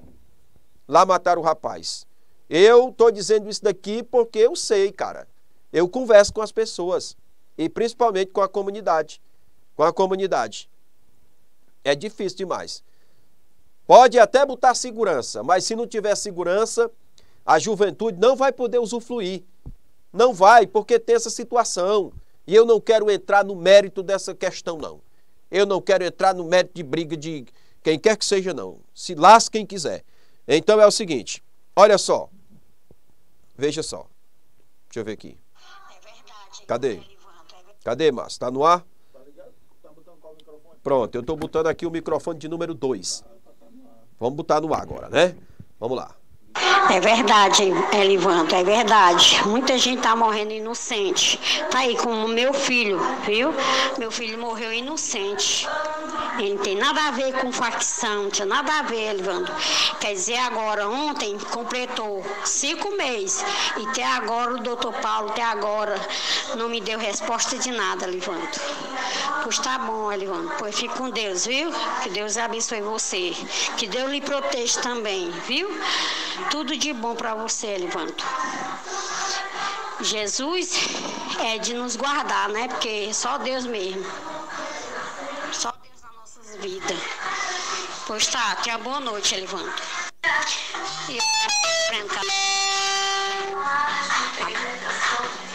Lá mataram o rapaz. Eu estou dizendo isso daqui porque eu sei, cara. Eu converso com as pessoas e principalmente com a comunidade. Com a comunidade. É difícil demais. Pode até botar segurança, mas se não tiver segurança, a juventude não vai poder usufruir. Não vai, porque tem essa situação. E eu não quero entrar no mérito dessa questão, não. Eu não quero entrar no mérito de briga de quem quer que seja, não. Se lasque quem quiser. Então é o seguinte, olha só. Veja só. Deixa eu ver aqui. Cadê? Cadê, Márcio? Tá no ar? Tá tá Pronto, eu estou botando aqui o microfone de número 2. Vamos botar no ar agora, né? Vamos lá. É verdade, Elivanto. é verdade. Muita gente tá morrendo inocente. Tá aí com o meu filho, viu? Meu filho morreu inocente. Ele não tem nada a ver com facção, não tinha nada a ver, Evandro. Quer dizer, agora, ontem completou cinco meses e até agora o doutor Paulo, até agora, não me deu resposta de nada, Livandro. Pois tá bom, Livandro. Pois fique com Deus, viu? Que Deus abençoe você. Que Deus lhe proteja também, viu? Tudo de bom para você, Livandro. Jesus é de nos guardar, né? Porque só Deus mesmo vida. Pois tá, tenha boa noite, Elivando. E branca.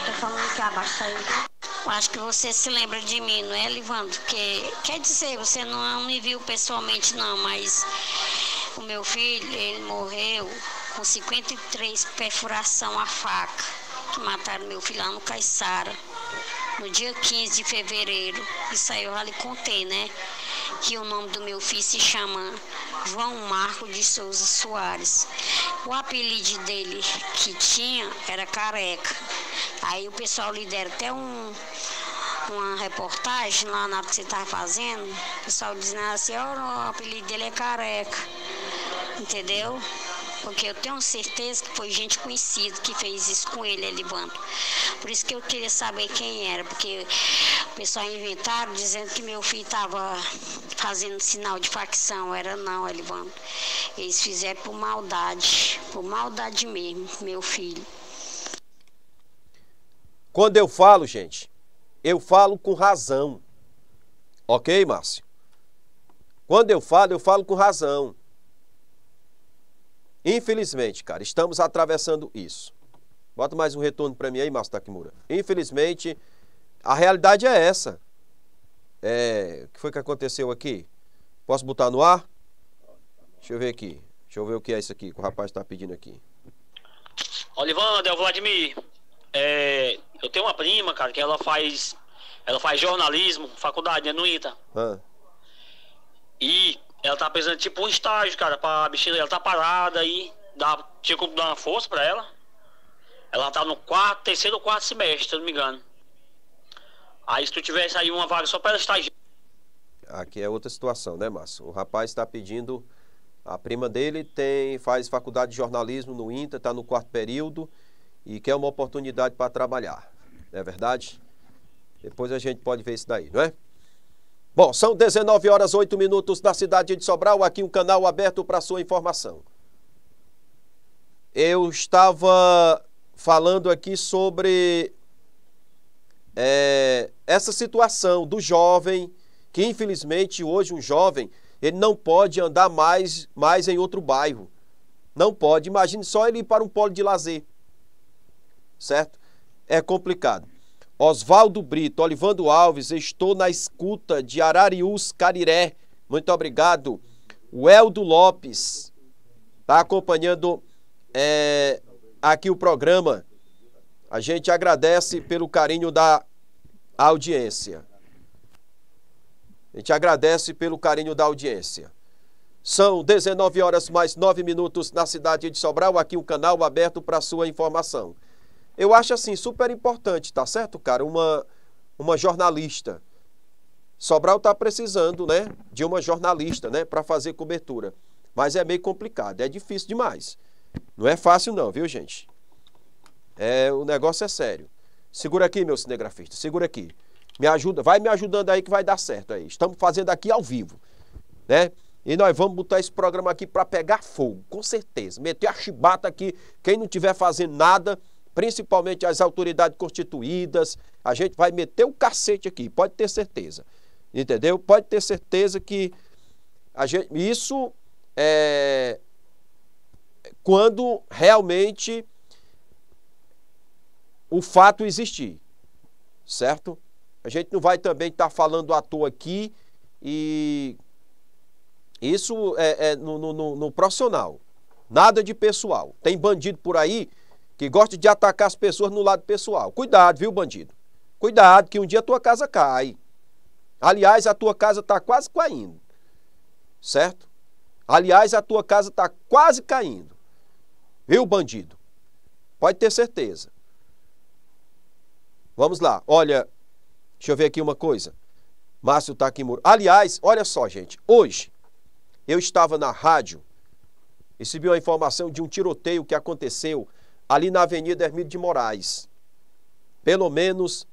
Tô falando que abaixa aí. Tá eu acho que você se lembra de mim, não é, Elivando? Porque, quer dizer, você não me viu pessoalmente, não, mas o meu filho, ele morreu com 53 perfuração à faca, que mataram meu filho lá no Caiçara, no dia 15 de fevereiro. Isso aí eu já lhe contei, né? que o nome do meu filho se chama João Marco de Souza Soares. O apelido dele que tinha era Careca. Aí o pessoal lhe deram até um, uma reportagem lá na que você estava fazendo. O pessoal dizendo assim: oh, o apelido dele é Careca. Entendeu? porque eu tenho certeza que foi gente conhecida que fez isso com ele, Elivando. Por isso que eu queria saber quem era, porque o pessoal inventaram dizendo que meu filho estava fazendo sinal de facção. Era não, Elivando. Eles fizeram por maldade, por maldade mesmo, meu filho. Quando eu falo, gente, eu falo com razão. Ok, Márcio? Quando eu falo, eu falo com razão. Infelizmente, cara, estamos atravessando isso. Bota mais um retorno para mim aí, Márcio Takimura. Infelizmente, a realidade é essa. É, o que foi que aconteceu aqui? Posso botar no ar? Deixa eu ver aqui. Deixa eu ver o que é isso aqui que o rapaz está pedindo aqui. Olivando, é o Vladimir. É, eu tenho uma prima, cara, que ela faz. Ela faz jornalismo, faculdade né, no ITA. Ah. E ela tá precisando tipo um estágio, cara, pra bichinha. Ela tá parada aí. Dá, tinha como dar uma força pra ela. Ela tá no quarto, terceiro ou quarto semestre, se eu não me engano. Aí se tu tivesse aí uma vaga só pra ela estagiar. Aqui é outra situação, né, Márcio? O rapaz está pedindo. A prima dele tem, faz faculdade de jornalismo no INTA, está no quarto período e quer uma oportunidade para trabalhar. Não é verdade? Depois a gente pode ver isso daí, não é? Bom, são 19 horas 8 minutos da cidade de Sobral, aqui um canal aberto para sua informação. Eu estava falando aqui sobre é, essa situação do jovem, que infelizmente hoje um jovem, ele não pode andar mais, mais em outro bairro. Não pode, imagine só ele ir para um polo de lazer, certo? É complicado. Oswaldo Brito, Olivando Alves, estou na escuta de Arariús Cariré. Muito obrigado. O Eldo Lopes está acompanhando é, aqui o programa. A gente agradece pelo carinho da audiência. A gente agradece pelo carinho da audiência. São 19 horas mais 9 minutos na cidade de Sobral, aqui o um canal aberto para sua informação. Eu acho assim super importante, tá certo, cara? Uma uma jornalista. Sobral tá precisando, né, de uma jornalista, né, para fazer cobertura. Mas é meio complicado, é difícil demais. Não é fácil não, viu, gente? É, o negócio é sério. Segura aqui, meu cinegrafista, segura aqui. Me ajuda, vai me ajudando aí que vai dar certo aí. Estamos fazendo aqui ao vivo, né? E nós vamos botar esse programa aqui para pegar fogo, com certeza. Meter a chibata aqui, quem não tiver fazendo nada, principalmente as autoridades constituídas. A gente vai meter o cacete aqui, pode ter certeza. Entendeu? Pode ter certeza que a gente, isso é quando realmente o fato existir, certo? A gente não vai também estar tá falando à toa aqui e isso é, é no, no, no, no profissional, nada de pessoal. Tem bandido por aí que gosta de atacar as pessoas no lado pessoal. Cuidado, viu, bandido? Cuidado, que um dia a tua casa cai. Aliás, a tua casa está quase caindo. Certo? Aliás, a tua casa está quase caindo. Viu, bandido? Pode ter certeza. Vamos lá. Olha, deixa eu ver aqui uma coisa. Márcio está aqui. Aliás, olha só, gente. Hoje, eu estava na rádio, recebi uma informação de um tiroteio que aconteceu ali na Avenida Hermílio de Moraes. Pelo menos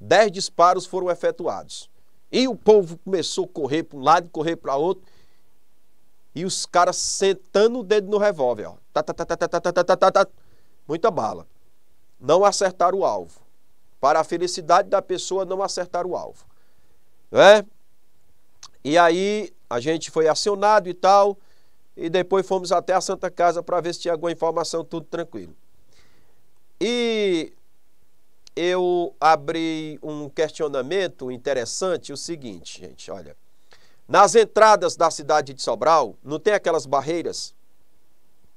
dez disparos foram efetuados. E o povo começou a correr para um lado, correr para outro. E os caras sentando o dedo no revólver. Ó. Tá tá tá, tá, tá, tá, tá, tá, tá, tá, tá, Muita bala. Não acertaram o alvo. Para a felicidade da pessoa, não acertaram o alvo. Né? E aí a gente foi acionado e tal. E depois fomos até a Santa Casa para ver se tinha alguma informação, tudo tranquilo. E eu abri um questionamento interessante, o seguinte, gente, olha. Nas entradas da cidade de Sobral, não tem aquelas barreiras?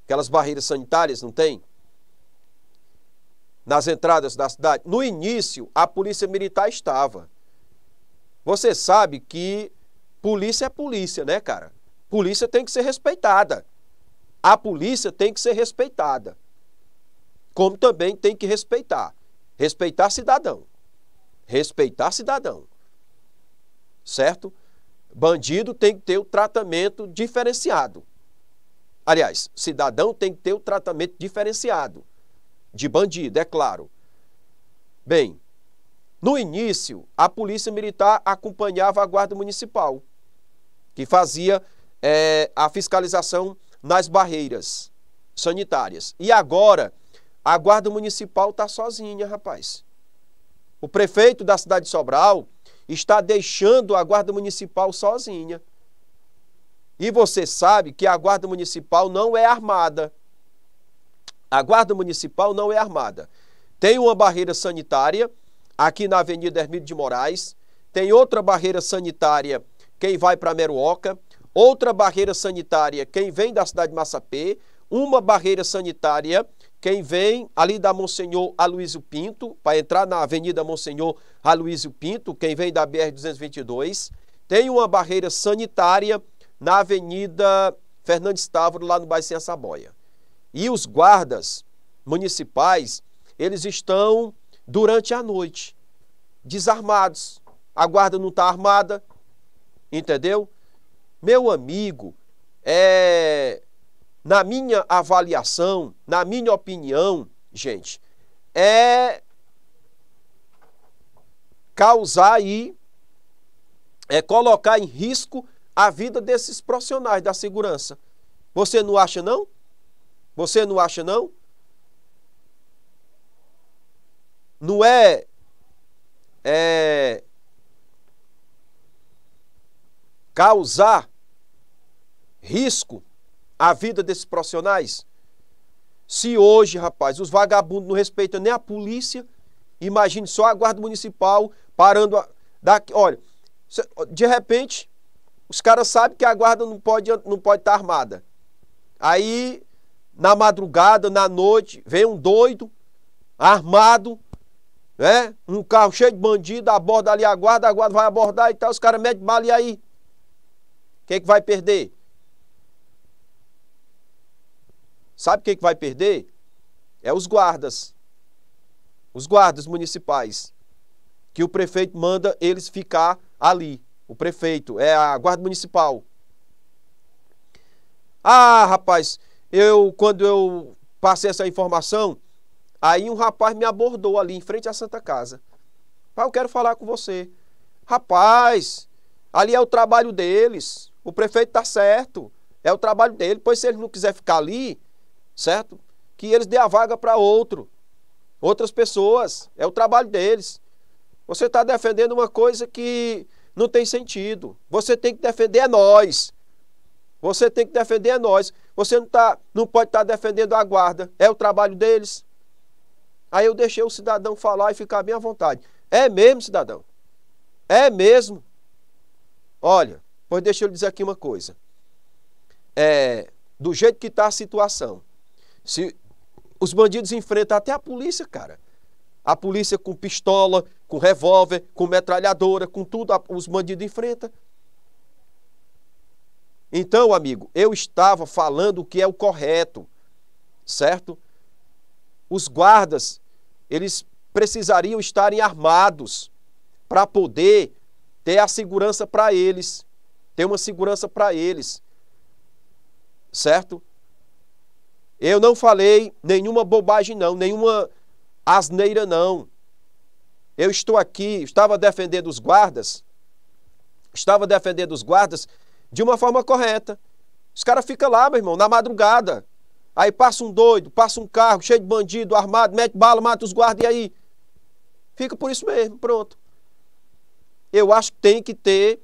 Aquelas barreiras sanitárias, não tem? Nas entradas da cidade. No início, a polícia militar estava. Você sabe que polícia é polícia, né, cara? Polícia tem que ser respeitada. A polícia tem que ser respeitada como também tem que respeitar. Respeitar cidadão. Respeitar cidadão. Certo? Bandido tem que ter o tratamento diferenciado. Aliás, cidadão tem que ter o tratamento diferenciado de bandido, é claro. Bem, no início, a Polícia Militar acompanhava a Guarda Municipal, que fazia é, a fiscalização nas barreiras sanitárias. E agora a guarda municipal está sozinha, rapaz. O prefeito da cidade de Sobral está deixando a guarda municipal sozinha. E você sabe que a guarda municipal não é armada. A guarda municipal não é armada. Tem uma barreira sanitária aqui na Avenida Hermílio de Moraes, tem outra barreira sanitária quem vai para Meruoca, outra barreira sanitária quem vem da cidade de Massapê, uma barreira sanitária quem vem ali da Monsenhor Aloysio Pinto, para entrar na Avenida Monsenhor Aloysio Pinto, quem vem da BR-222, tem uma barreira sanitária na Avenida Fernandes Távora, lá no bairro Sem Saboia. E os guardas municipais, eles estão durante a noite desarmados. A guarda não está armada, entendeu? Meu amigo, é na minha avaliação, na minha opinião, gente, é causar aí, é colocar em risco a vida desses profissionais da segurança. Você não acha não? Você não acha não? Não é, é causar risco a vida desses profissionais? Se hoje, rapaz, os vagabundos não respeitam nem a polícia, imagine só a guarda municipal parando a, daqui, olha, de repente, os caras sabem que a guarda não pode não pode estar tá armada. Aí na madrugada, na noite, vem um doido armado, né? Um carro cheio de bandido, aborda ali a guarda, a guarda vai abordar e tal, os caras metem bala e aí. Quem é que vai perder? Sabe quem que vai perder? É os guardas. Os guardas municipais. Que o prefeito manda eles ficar ali. O prefeito, é a guarda municipal. Ah, rapaz, eu quando eu passei essa informação, aí um rapaz me abordou ali em frente à Santa Casa. Pai, eu quero falar com você. Rapaz, ali é o trabalho deles. O prefeito tá certo. É o trabalho dele. Pois se ele não quiser ficar ali, certo? Que eles dê a vaga para outro, outras pessoas. É o trabalho deles. Você está defendendo uma coisa que não tem sentido. Você tem que defender a nós. Você tem que defender a nós. Você não, tá, não pode estar tá defendendo a guarda. É o trabalho deles. Aí eu deixei o cidadão falar e ficar bem à vontade. É mesmo, cidadão? É mesmo? Olha, pois deixa eu lhe dizer aqui uma coisa. É, do jeito que está a situação, se os bandidos enfrentam até a polícia, cara. A polícia com pistola, com revólver, com metralhadora, com tudo, os bandidos enfrentam. Então, amigo, eu estava falando o que é o correto, certo? Os guardas, eles precisariam estarem armados para poder ter a segurança para eles, ter uma segurança para eles, certo? Eu não falei nenhuma bobagem, não, nenhuma asneira, não. Eu estou aqui, estava defendendo os guardas, estava defendendo os guardas de uma forma correta. Os caras ficam lá, meu irmão, na madrugada. Aí passa um doido, passa um carro cheio de bandido, armado, mete bala, mata os guardas e aí. Fica por isso mesmo, pronto. Eu acho que tem que ter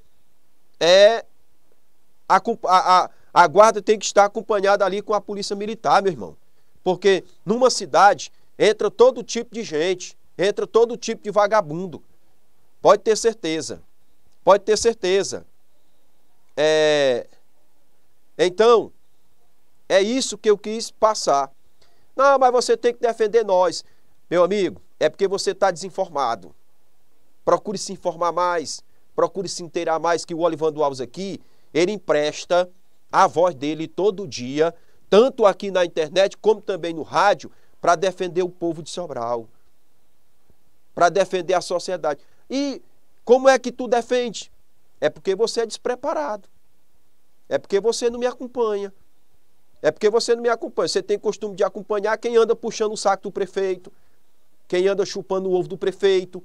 é, a, a, a a guarda tem que estar acompanhada ali com a polícia militar, meu irmão. Porque numa cidade entra todo tipo de gente, entra todo tipo de vagabundo. Pode ter certeza. Pode ter certeza. É... Então, é isso que eu quis passar. Não, mas você tem que defender nós. Meu amigo, é porque você está desinformado. Procure se informar mais, procure se inteirar mais que o Olivando Alves aqui, ele empresta a voz dele todo dia, tanto aqui na internet como também no rádio, para defender o povo de Sobral, para defender a sociedade. E como é que tu defende? É porque você é despreparado. É porque você não me acompanha. É porque você não me acompanha. Você tem costume de acompanhar quem anda puxando o saco do prefeito, quem anda chupando o ovo do prefeito.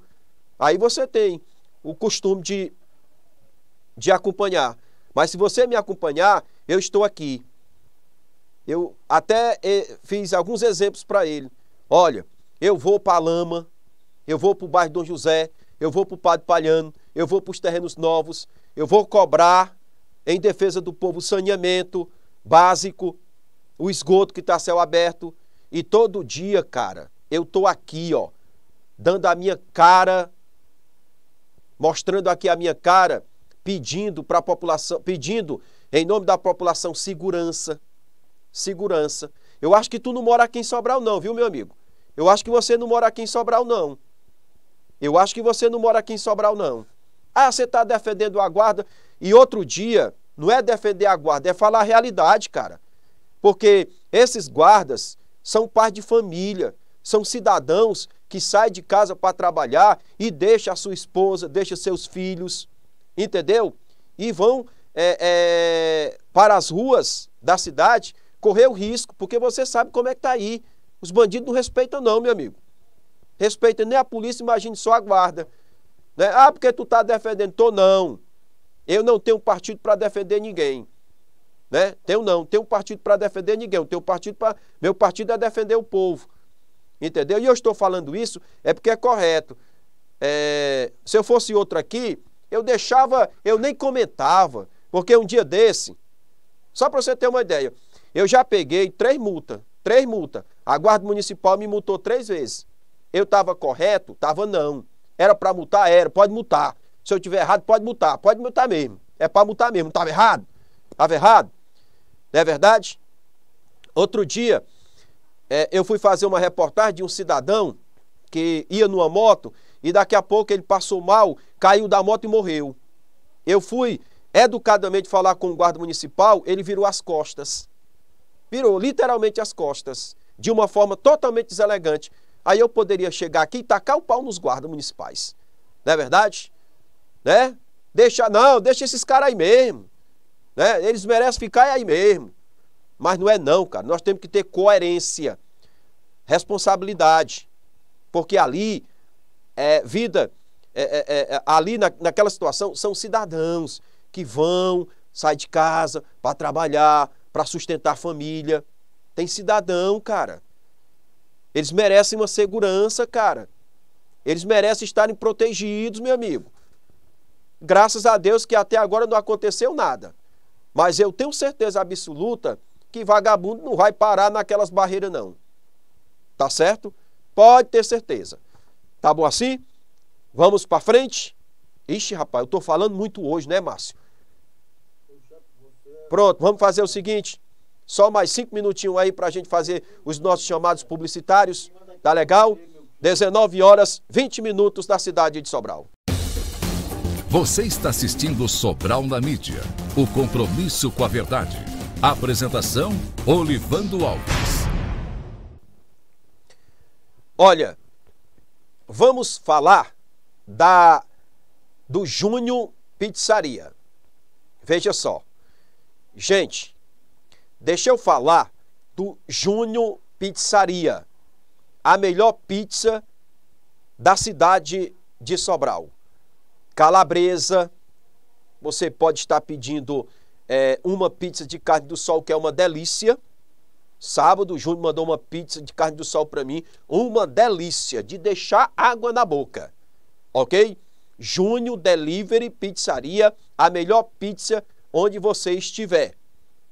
Aí você tem o costume de, de acompanhar. Mas se você me acompanhar, eu estou aqui. Eu até eh, fiz alguns exemplos para ele. Olha, eu vou para a Lama, eu vou para o bairro Dom José, eu vou para o Padre Palhano, eu vou para os terrenos novos, eu vou cobrar em defesa do povo saneamento básico, o esgoto que está céu aberto. E todo dia, cara, eu estou aqui, ó, dando a minha cara, mostrando aqui a minha cara, pedindo para a população, pedindo em nome da população, segurança. Segurança. Eu acho que tu não mora aqui em Sobral, não, viu, meu amigo? Eu acho que você não mora aqui em Sobral, não. Eu acho que você não mora aqui em Sobral, não. Ah, você está defendendo a guarda. E outro dia, não é defender a guarda, é falar a realidade, cara. Porque esses guardas são pais de família, são cidadãos que saem de casa para trabalhar e deixa a sua esposa, deixa seus filhos, entendeu? E vão é, é, para as ruas da cidade, correr o risco, porque você sabe como é que está aí. Os bandidos não respeitam não, meu amigo. Respeita nem a polícia, imagine só a guarda. Né? Ah, porque tu está defendendo. Tô não. Eu não tenho partido para defender ninguém. Né? Tenho não, tenho partido para defender ninguém. tenho partido para. Meu partido é defender o povo. Entendeu? E eu estou falando isso é porque é correto. É... Se eu fosse outro aqui, eu deixava, eu nem comentava. Porque um dia desse, só para você ter uma ideia, eu já peguei três multas, três multas. A Guarda Municipal me multou três vezes. Eu estava correto? Estava não. Era para multar? Era, pode multar. Se eu estiver errado, pode multar, pode multar mesmo. É para multar mesmo, estava errado? Estava errado? Não é verdade? Outro dia, é, eu fui fazer uma reportagem de um cidadão que ia numa moto e daqui a pouco ele passou mal, caiu da moto e morreu. Eu fui educadamente falar com o guarda municipal, ele virou as costas. Virou literalmente as costas, de uma forma totalmente deselegante. Aí eu poderia chegar aqui e tacar o pau nos guardas municipais. Não é verdade? Né? Deixa, não, deixa esses caras aí mesmo. Né? Eles merecem ficar aí mesmo. Mas não é não, cara. Nós temos que ter coerência, responsabilidade. Porque ali, é, vida, é, é, é ali na, naquela situação, são cidadãos que vão, saem de casa para trabalhar, para sustentar a família. Tem cidadão, cara. Eles merecem uma segurança, cara. Eles merecem estarem protegidos, meu amigo. Graças a Deus que até agora não aconteceu nada. Mas eu tenho certeza absoluta que vagabundo não vai parar naquelas barreiras, não. Tá certo? Pode ter certeza. Tá bom assim? Vamos para frente? Ixi, rapaz, eu estou falando muito hoje, né, Márcio? Pronto, vamos fazer o seguinte. Só mais cinco minutinhos aí para a gente fazer os nossos chamados publicitários. Tá legal? 19 horas, 20 minutos da cidade de Sobral. Você está assistindo Sobral na Mídia. O compromisso com a verdade. Apresentação: Olivando Alves. Olha, vamos falar da do Júnior Pizzaria. Veja só. Gente, deixa eu falar do Júnior Pizzaria, a melhor pizza da cidade de Sobral. Calabresa, você pode estar pedindo é, uma pizza de carne do sol, que é uma delícia. Sábado, o Júnior mandou uma pizza de carne do sol para mim, uma delícia, de deixar água na boca. Ok? Júnior Delivery Pizzaria, a melhor pizza onde você estiver.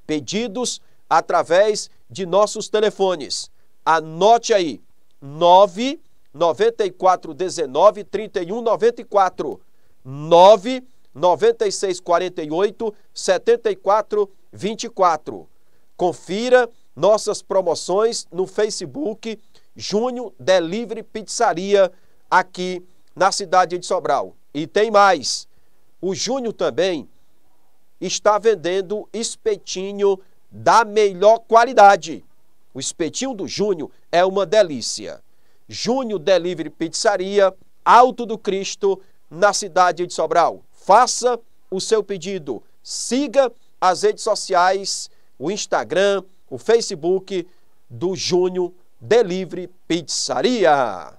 Pedidos através de nossos telefones. Anote aí: 9 9419 3194 9 9648 7424. Confira nossas promoções no Facebook Júnior Delivery Pizzaria aqui na cidade de Sobral. E tem mais. O Júnior também está vendendo espetinho da melhor qualidade. O espetinho do Júnior é uma delícia. Júnior Delivery Pizzaria, Alto do Cristo, na cidade de Sobral. Faça o seu pedido. Siga as redes sociais, o Instagram, o Facebook do Júnior Delivery Pizzaria.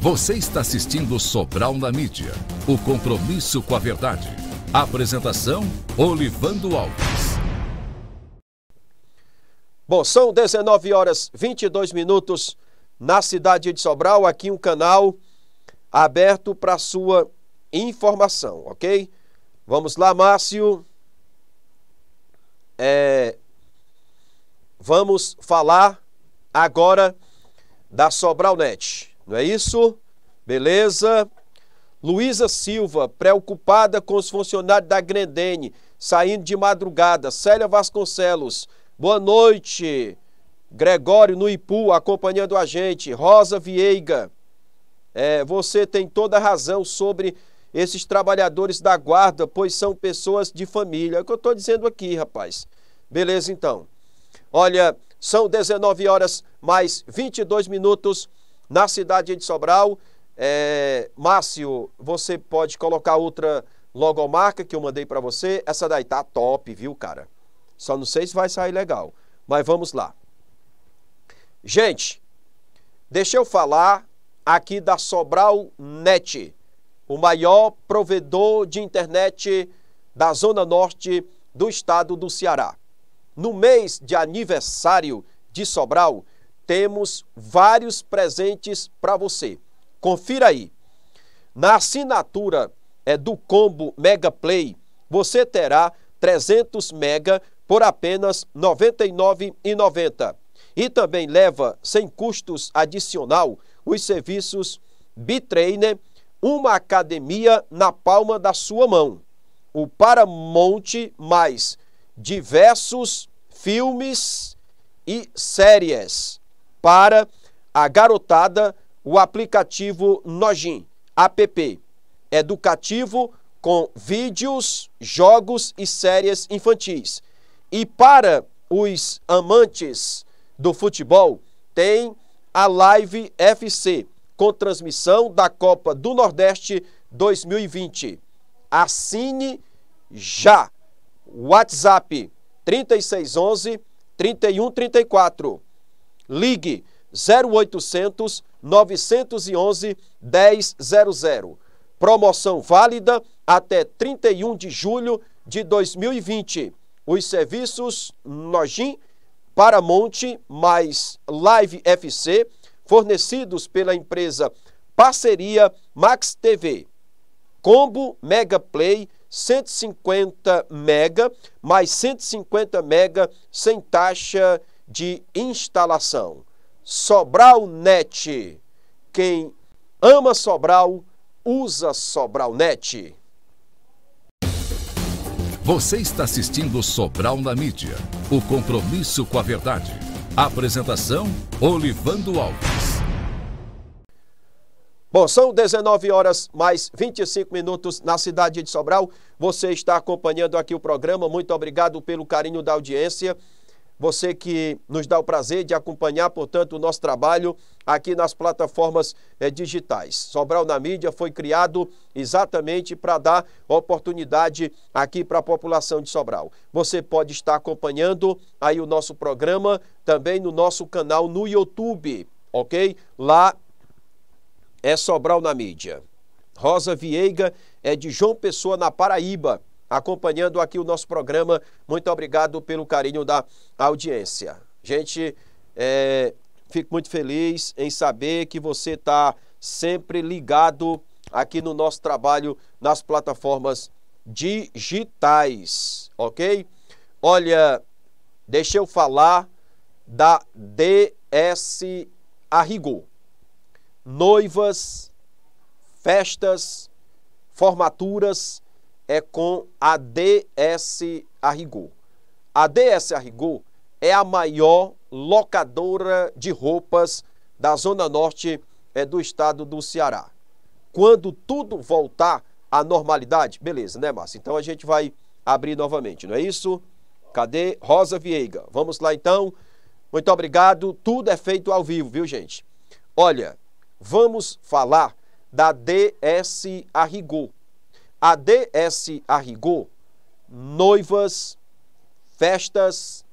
Você está assistindo Sobral na Mídia. O compromisso com a verdade. Apresentação: Olivando Alves. Bom, são 19 horas 22 minutos na cidade de Sobral. Aqui um canal aberto para sua informação, ok? Vamos lá, Márcio. É... Vamos falar agora da Sobral Net. Não é isso? Beleza? Luísa Silva, preocupada com os funcionários da Grendene, saindo de madrugada. Célia Vasconcelos, boa noite. Gregório no Ipu, acompanhando a gente. Rosa Vieiga, é, você tem toda a razão sobre esses trabalhadores da guarda, pois são pessoas de família. É o que eu estou dizendo aqui, rapaz. Beleza, então. Olha, são 19 horas mais 22 minutos. Na cidade de Sobral, é, Márcio, você pode colocar outra logomarca que eu mandei para você. Essa daí tá top, viu, cara? Só não sei se vai sair legal, mas vamos lá. Gente, deixa eu falar aqui da Sobral Net, o maior provedor de internet da Zona Norte do estado do Ceará. No mês de aniversário de Sobral, temos vários presentes para você. Confira aí. Na assinatura é, do combo Mega Play, você terá 300 mega por apenas R$ 99,90. E também leva, sem custos adicional, os serviços Bitrainer, uma academia na palma da sua mão, o Paramount mais diversos filmes e séries para a garotada o aplicativo Nojin, app educativo com vídeos, jogos e séries infantis. E para os amantes do futebol, tem a Live FC, com transmissão da Copa do Nordeste 2020. Assine já. WhatsApp 3611 3134. Ligue 0800 911 1000. Promoção válida até 31 de julho de 2020. Os serviços Nojin, Paramonte mais Live FC, fornecidos pela empresa Parceria Max TV. Combo Mega Play 150 mega mais 150 mega sem taxa de de instalação. Sobral Net. Quem ama Sobral, usa Sobral Net. Você está assistindo Sobral na Mídia. O compromisso com a verdade. Apresentação: Olivando Alves. Bom, são 19 horas mais 25 minutos na cidade de Sobral. Você está acompanhando aqui o programa. Muito obrigado pelo carinho da audiência você que nos dá o prazer de acompanhar, portanto, o nosso trabalho aqui nas plataformas eh, digitais. Sobral na Mídia foi criado exatamente para dar oportunidade aqui para a população de Sobral. Você pode estar acompanhando aí o nosso programa também no nosso canal no YouTube, ok? Lá é Sobral na Mídia. Rosa Vieiga é de João Pessoa, na Paraíba acompanhando aqui o nosso programa. Muito obrigado pelo carinho da audiência. Gente, é, fico muito feliz em saber que você está sempre ligado aqui no nosso trabalho nas plataformas digitais, ok? Olha, deixa eu falar da DS Arrigo. Noivas, festas, formaturas é com a DS a rigor. A DS a rigor é a maior locadora de roupas da zona norte é, do estado do Ceará. Quando tudo voltar à normalidade, beleza, né, Márcio? Então a gente vai abrir novamente, não é isso? Cadê Rosa Vieiga? Vamos lá então. Muito obrigado. Tudo é feito ao vivo, viu, gente? Olha, vamos falar da DS a rigor. A DS Arrigou, noivas, festas,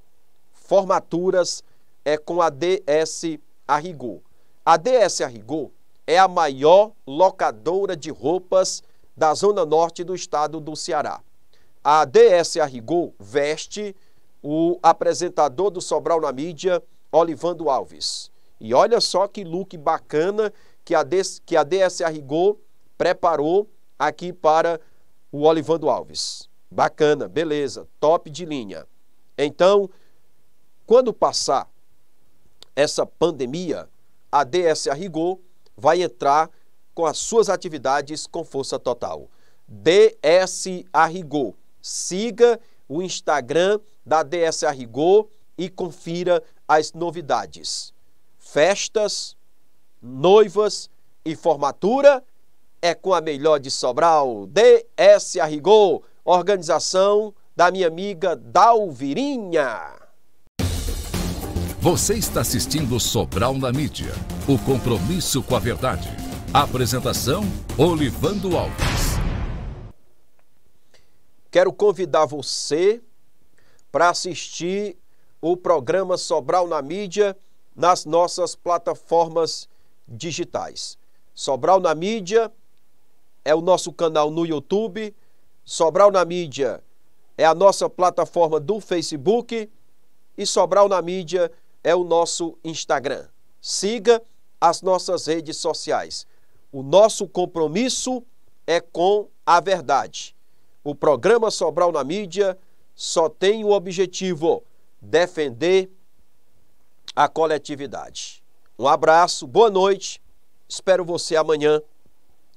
formaturas é com a DS Arrigou. A DS Arrigou é a maior locadora de roupas da zona norte do estado do Ceará. A DS Arrigou veste o apresentador do Sobral na mídia, Olivando Alves. E olha só que look bacana que a, que a DS Arrigou preparou aqui para o Olivando Alves. Bacana, beleza, top de linha. Então, quando passar essa pandemia, a DS a rigor vai entrar com as suas atividades com força total. DS a rigor. Siga o Instagram da DS a rigor e confira as novidades. Festas, noivas e formatura é com a melhor de Sobral, DS Arrigou, organização da minha amiga Dalvirinha. Você está assistindo Sobral na Mídia, o compromisso com a verdade. Apresentação, Olivando Alves. Quero convidar você para assistir o programa Sobral na Mídia nas nossas plataformas digitais. Sobral na Mídia, é o nosso canal no YouTube, Sobral na Mídia é a nossa plataforma do Facebook e Sobral na Mídia é o nosso Instagram. Siga as nossas redes sociais. O nosso compromisso é com a verdade. O programa Sobral na Mídia só tem o objetivo defender a coletividade. Um abraço, boa noite. Espero você amanhã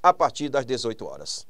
a partir das 18 horas.